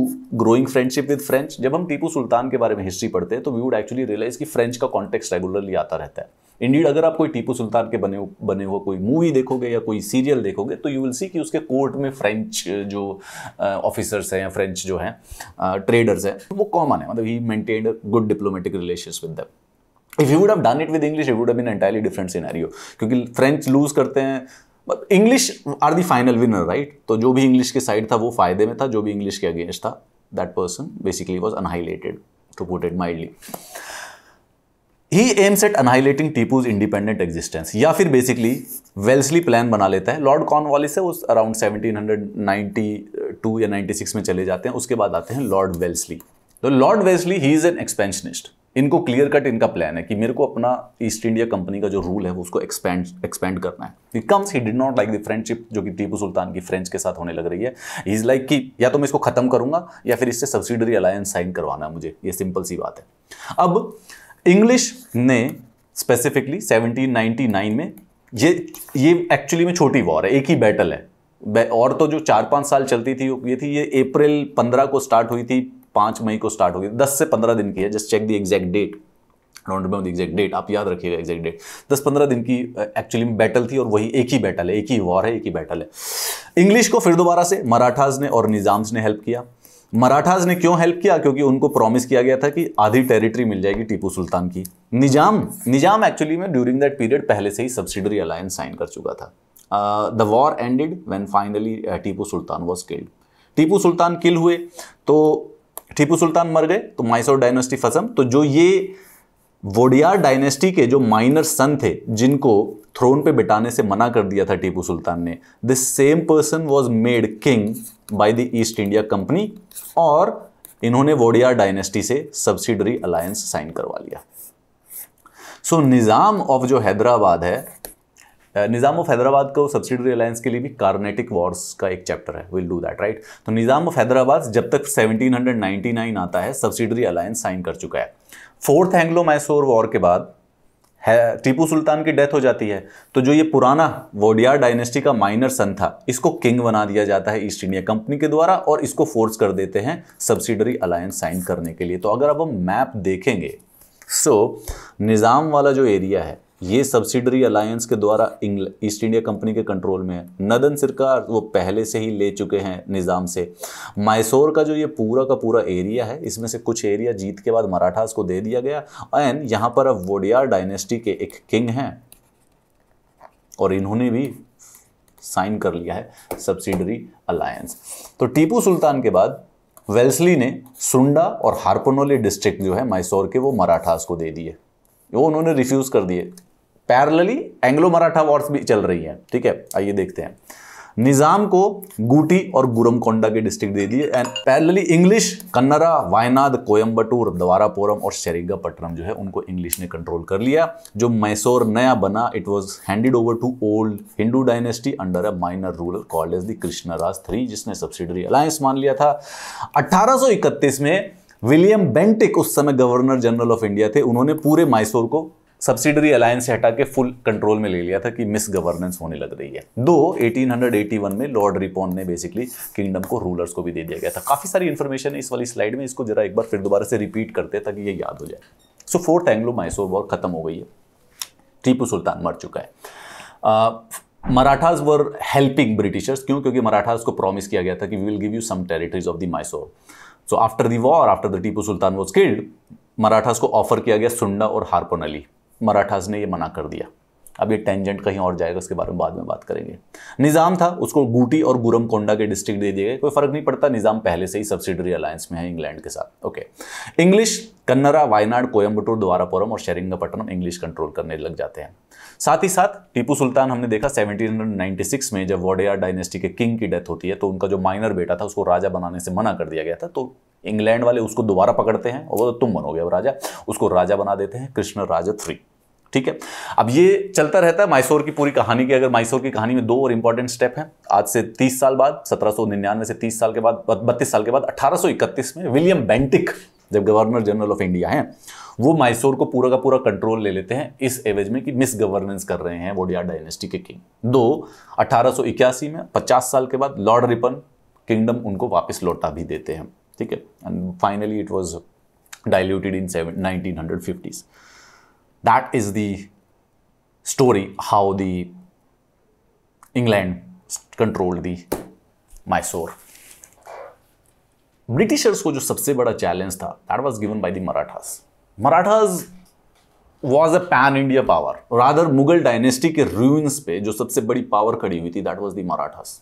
S1: growing friendship with French जब हम टीपू सुल्तान के बारे में हिस्ट्री पढ़ते हैं तो वी वुड एक्चुअली रियलाइज कि फ्रेंच का कॉन्टेक्स्ट रेगुलरली आता रहता है इंडीड अगर आप कोई टीपू सुल्तान के बने बने हुए कोई मूवी देखोगे या कोई सीरियल देखोगे तो यू विल सी कि उसके कोर्ट में फ्रेंच जो ऑफिसर्स uh, हैं या फ्रेंच जो हैं ट्रेडर्स uh, हैं वो कॉमन है मतलब ही maintain good diplomatic relation with them if you would have done it with English it would have been entirely different scenario क्योंकि फ्रेंच लूज करते हैं English are the final winner right तो जो भी इंग्लिश के साइड था वो फायदे में था जो भी इंग्लिश के अगेंस्ट था that person basically was annihilated to put it mildly he aims at annihilating Tipu's independent existence या फिर बेसिकली वेल्सली प्लान बना लेता है लॉर्ड कॉर्नवालिस से उस अराउंड सेवनटीन हंड्रेड टू या सिक्स में चले जाते हैं उसके बाद आते हैं लॉर्ड वेल्सली तो Lord Wellesley he is an expansionist इनको क्लियर कट इनका प्लान है कि मेरे को अपना ईस्ट इंडिया कंपनी का जो रूल है वो उसको एक्सपेंड एक्सपेंड करना है comes he did not like the friendship जो कि टीपू सुल्तान की फ्रेंच के साथ होने लग रही है इज लाइक like कि या तो मैं इसको खत्म करूंगा या फिर इससे सब्सिडरी अलायंस साइन करवाना है मुझे ये सिंपल सी बात है अब इंग्लिश ने स्पेसिफिकली सेवनटीन में ये ये एक्चुअली में छोटी वॉर है एक ही बैटल है और तो जो चार पाँच साल चलती थी ये थी ये अप्रैल पंद्रह को स्टार्ट हुई थी पांच मई को स्टार्ट होगी दस से पंद्रह दिन की है just check the exact date don't remember exact date आप याद रखिएगा एग्जैक्ट डेट दस पंद्रह दिन की एक्चुअली में बैटल थी और वही एक ही बैटल है एक ही वॉर है एक ही बैटल है इंग्लिश को फिर दोबारा से मराठाज ने और निज़ाम्स ने हेल्प किया मराठाज ने क्यों हेल्प किया क्योंकि उनको प्रॉमिस किया गया था कि आधी टेरिटरी मिल जाएगी टीपू सुल्तान की निजाम निजाम एक्चुअली में ड्यूरिंग दैट पीरियड पहले से ही सब्सिडरी अलायंस साइन कर चुका था the war ended when finally Tipu Sultan was killed Tipu Sultan kill हुए तो टीपू सुल्तान मर गए तो माइसोर डायनेस्टी फसम तो जो ये वोडियार डायनेस्टी के जो माइनर सन थे जिनको थ्रोन पे बिटाने से मना कर दिया था टीपू सुल्तान ने this same person was made king by the East India Company और इन्होंने वोडियार डायनेस्टी से सब्सिडरी अलायंस साइन करवा लिया सो so, निज़ाम ऑफ जो हैदराबाद है निज़ाम ऑफ हैदराबाद को सब्सिडरी अलायंस के लिए भी कार्नेटिक वॉर्स का एक चैप्टर है विल डू दैट राइट तो निज़ाम ऑफ हैदराबाद जब तक 1799 आता है सब्सिडरी अलायंस साइन कर चुका है फोर्थ एंग्लो मैसोर वॉर के बाद है टीपू सुल्तान की डेथ हो जाती है तो जो ये पुराना वोडियार डायनेस्टी का माइनर सन था इसको किंग बना दिया जाता है ईस्ट इंडिया कंपनी के द्वारा और इसको फोर्स कर देते हैं सब्सिडरी अलायंस साइन करने के लिए तो अगर अब हम मैप देखेंगे सो so, निज़ाम वाला जो एरिया है ये सब्सिडरी अलायंस के द्वारा ईस्ट इंडिया कंपनी के कंट्रोल में है नदन सरकार वो पहले से ही ले चुके हैं निज़ाम से मैसूर का जो ये पूरा का पूरा एरिया है इसमें से कुछ एरिया जीत के बाद मराठास को दे दिया गया एंड यहाँ पर अब वोडियार डायनेस्टी के एक किंग हैं और इन्होंने भी साइन कर लिया है सब्सिडरी अलायंस तो टीपू सुल्तान के बाद वेल्सली ने सुंडा और हारपनोली डिस्ट्रिक्ट जो है मैसूर के वो मराठास को दे दिए वो उन्होंने रिफ्यूज़ कर दिए पैरलली एंग्लो मराठा वॉर्स भी चल रही हैं ठीक है आइए देखते हैं निज़ाम को गुटी और गुरमकोंडा के डिस्ट्रिक्ट दे दिए and parallelly English Kanara Wayanad Coimbatore Dharapuram और शेरिंगापट्टनम जो है उनको इंग्लिश ने कंट्रोल कर लिया जो मैसूर नया बना it was handed over to old Hindu dynasty under a minor rural college as the Krishnaraja three जिसने सब्सिडरी अलायंस मान लिया था अट्ठारह में विलियम बेंटिक उस समय गवर्नर जनरल ऑफ इंडिया थे उन्होंने पूरे मैसूर को सब्सिडरी अलायंस से हटा के फुल कंट्रोल में ले लिया था कि मिस गवर्नेंस होने लग रही है दो 1881 में लॉर्ड रिपोन ने बेसिकली किंगडम को रूलर्स को भी दे दिया गया था काफ़ी सारी इन्फॉर्मेशन है इस वाली स्लाइड में इसको जरा एक बार फिर दोबारा से रिपीट करते ताकि ये याद हो जाए so fourth Anglo Mysore war खत्म हो गई है टीपू सुल्तान मर चुका है मराठाज वर हेल्पिंग ब्रिटिशर्स क्यों क्योंकि मराठाज को प्रॉमिस किया गया था कि we will give you some territories of the Mysore so after the war after the Tipu Sultan was killed Marathas को ऑफर किया गया सुंडा और हारपोन मराठाज ने ये मना कर दिया अब ये टेंजेंट कहीं और जाएगा उसके बारे में बाद में बात करेंगे निज़ाम था उसको गूटी और गुरम कोंडा के डिस्ट्रिक्ट दे दिए गए कोई फर्क नहीं पड़ता निज़ाम पहले से ही सब्सिडरी अलायंस में है इंग्लैंड के साथ ओके इंग्लिश कन्नरा वायनाड कोयम्बटूर द्वारापुरम और शेरिंगापट्टनम इंग्लिश कंट्रोल करने लग जाते हैं साथ ही साथ टीपू सुल्तान हमने देखा 1796 में जब वोडेयर डायनेस्टी के किंग की डेथ होती है तो उनका जो माइनर बेटा था उसको राजा बनाने से मना कर दिया गया था तो इंग्लैंड वाले उसको दोबारा पकड़ते हैं और वो तो तुम बनोगे अब राजा उसको राजा बना देते हैं कृष्ण राजा थ्री ठीक है अब ये चलता रहता है मैसूर की पूरी कहानी की अगर मैसूर की कहानी में दो और इंपॉर्टेंट स्टेप हैं आज से 30 साल बाद 1799 से 30 साल के बाद बत्तीस साल के बाद 1831 में विलियम बेंटिक जब गवर्नर जनरल ऑफ इंडिया हैं वो मैसूर को पूरा का पूरा कंट्रोल ले लेते हैं इस एवेज में कि मिस गवर्नेंस कर रहे हैं वोडिया डायनेस्टी के किंग दो अठारह में पचास साल के बाद लॉर्ड रिपन किंगडम उनको वापस लौटा भी देते हैं ठीक है and finally it was diluted in seven nineteen hundred fifties that is the story how the England controlled the Mysore. Britishers को जो सबसे बड़ा चैलेंज था that was given by the Marathas Marathas was a pan India power rather Mughal dynasty के रूइंस पे जो सबसे बड़ी पावर खड़ी हुई थी that was the Marathas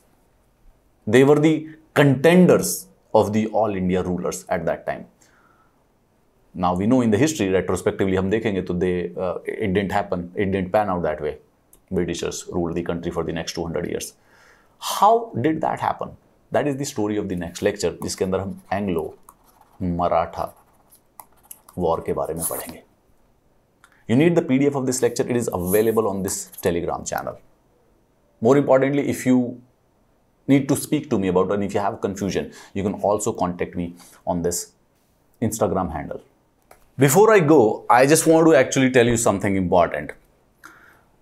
S1: they were the contenders of the all India rulers at that time. Now we know in the history, retrospectively, हम देखेंगे तो they uh, it didn't happen, it didn't pan out that way. Britishers ruled the country for the next 200 years. How did that happen? That is the story of the next lecture, जिसके अंदर हम Anglo-Maratha war के बारे में पढ़ेंगे You need the PDF of this lecture. It is available on this Telegram channel. More importantly, if you need to speak to me about and if you have confusion you can also contact me on this instagram handle before i go i just want to actually tell you something important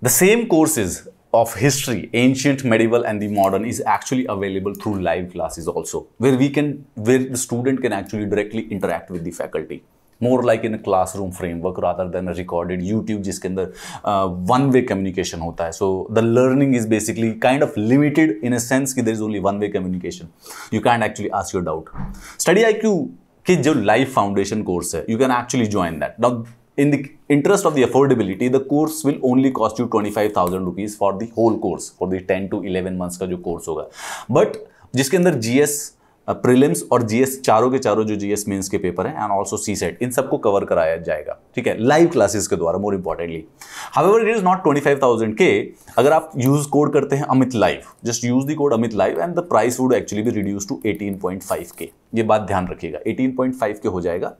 S1: the same courses of history ancient medieval and the modern is actually available through live classes also where we can where the student can actually directly interact with the faculty more like in classroom framework rather than recorded YouTube जिसके अंदर वन वे कम्युनिकेशन होता है so the learning is basically kind of limited in a sense कि there is only one way communication you can actually ask your doubt study I Q कि जो लाइफ फाउंडेशन कोर्स है you can actually join that now interest of the affordability the course will only cost you twenty five thousand rupees for the whole course for the ten to eleven months का जो कोर्स होगा बट जिसके अंदर जीएस प्रीलिम्स और जीएस चारों के चारों जो जीएस मेंस के पेपर हैं एंड ऑल्सो सी सेट इन सबको कवर कराया जाएगा ठीक है लाइव क्लासेस के द्वारा more importantly ever it is not twenty five thousand के अगर आप यूज कोड करते हैं Amit live just use the code Amit live and the price would actually भी reduce to eighteen point five के ये बात ध्यान रखिएगा एटीन पॉइंट फाइव के हो जाएगा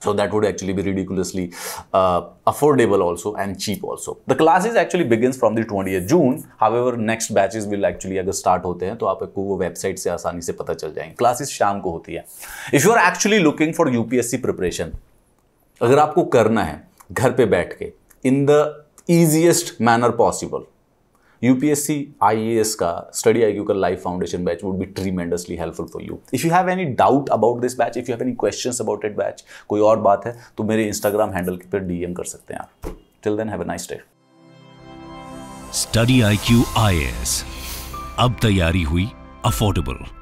S1: So that would actually be ridiculously uh, affordable also and cheap also. The classes actually begins from the 20th June. However, next batches will actually agar start होते हैं तो आपको wo website se aasani se pata chal jayenge Classes sham ko hoti hai If you are actually looking for UPSC preparation, agar aapko karna hai घर पे बैठ के in the easiest manner possible, UPSC I का स्टडी आई क्यू का life foundation batch would be tremendously helpful for you if you have any doubt about this batch if you have any question about it batch कोई और बात है तो मेरे इंस्टाग्राम हैंडल के पर डीएम कर सकते हैं आप till then have nice day study I Q I S अब तैयारी हुई अफोर्डेबल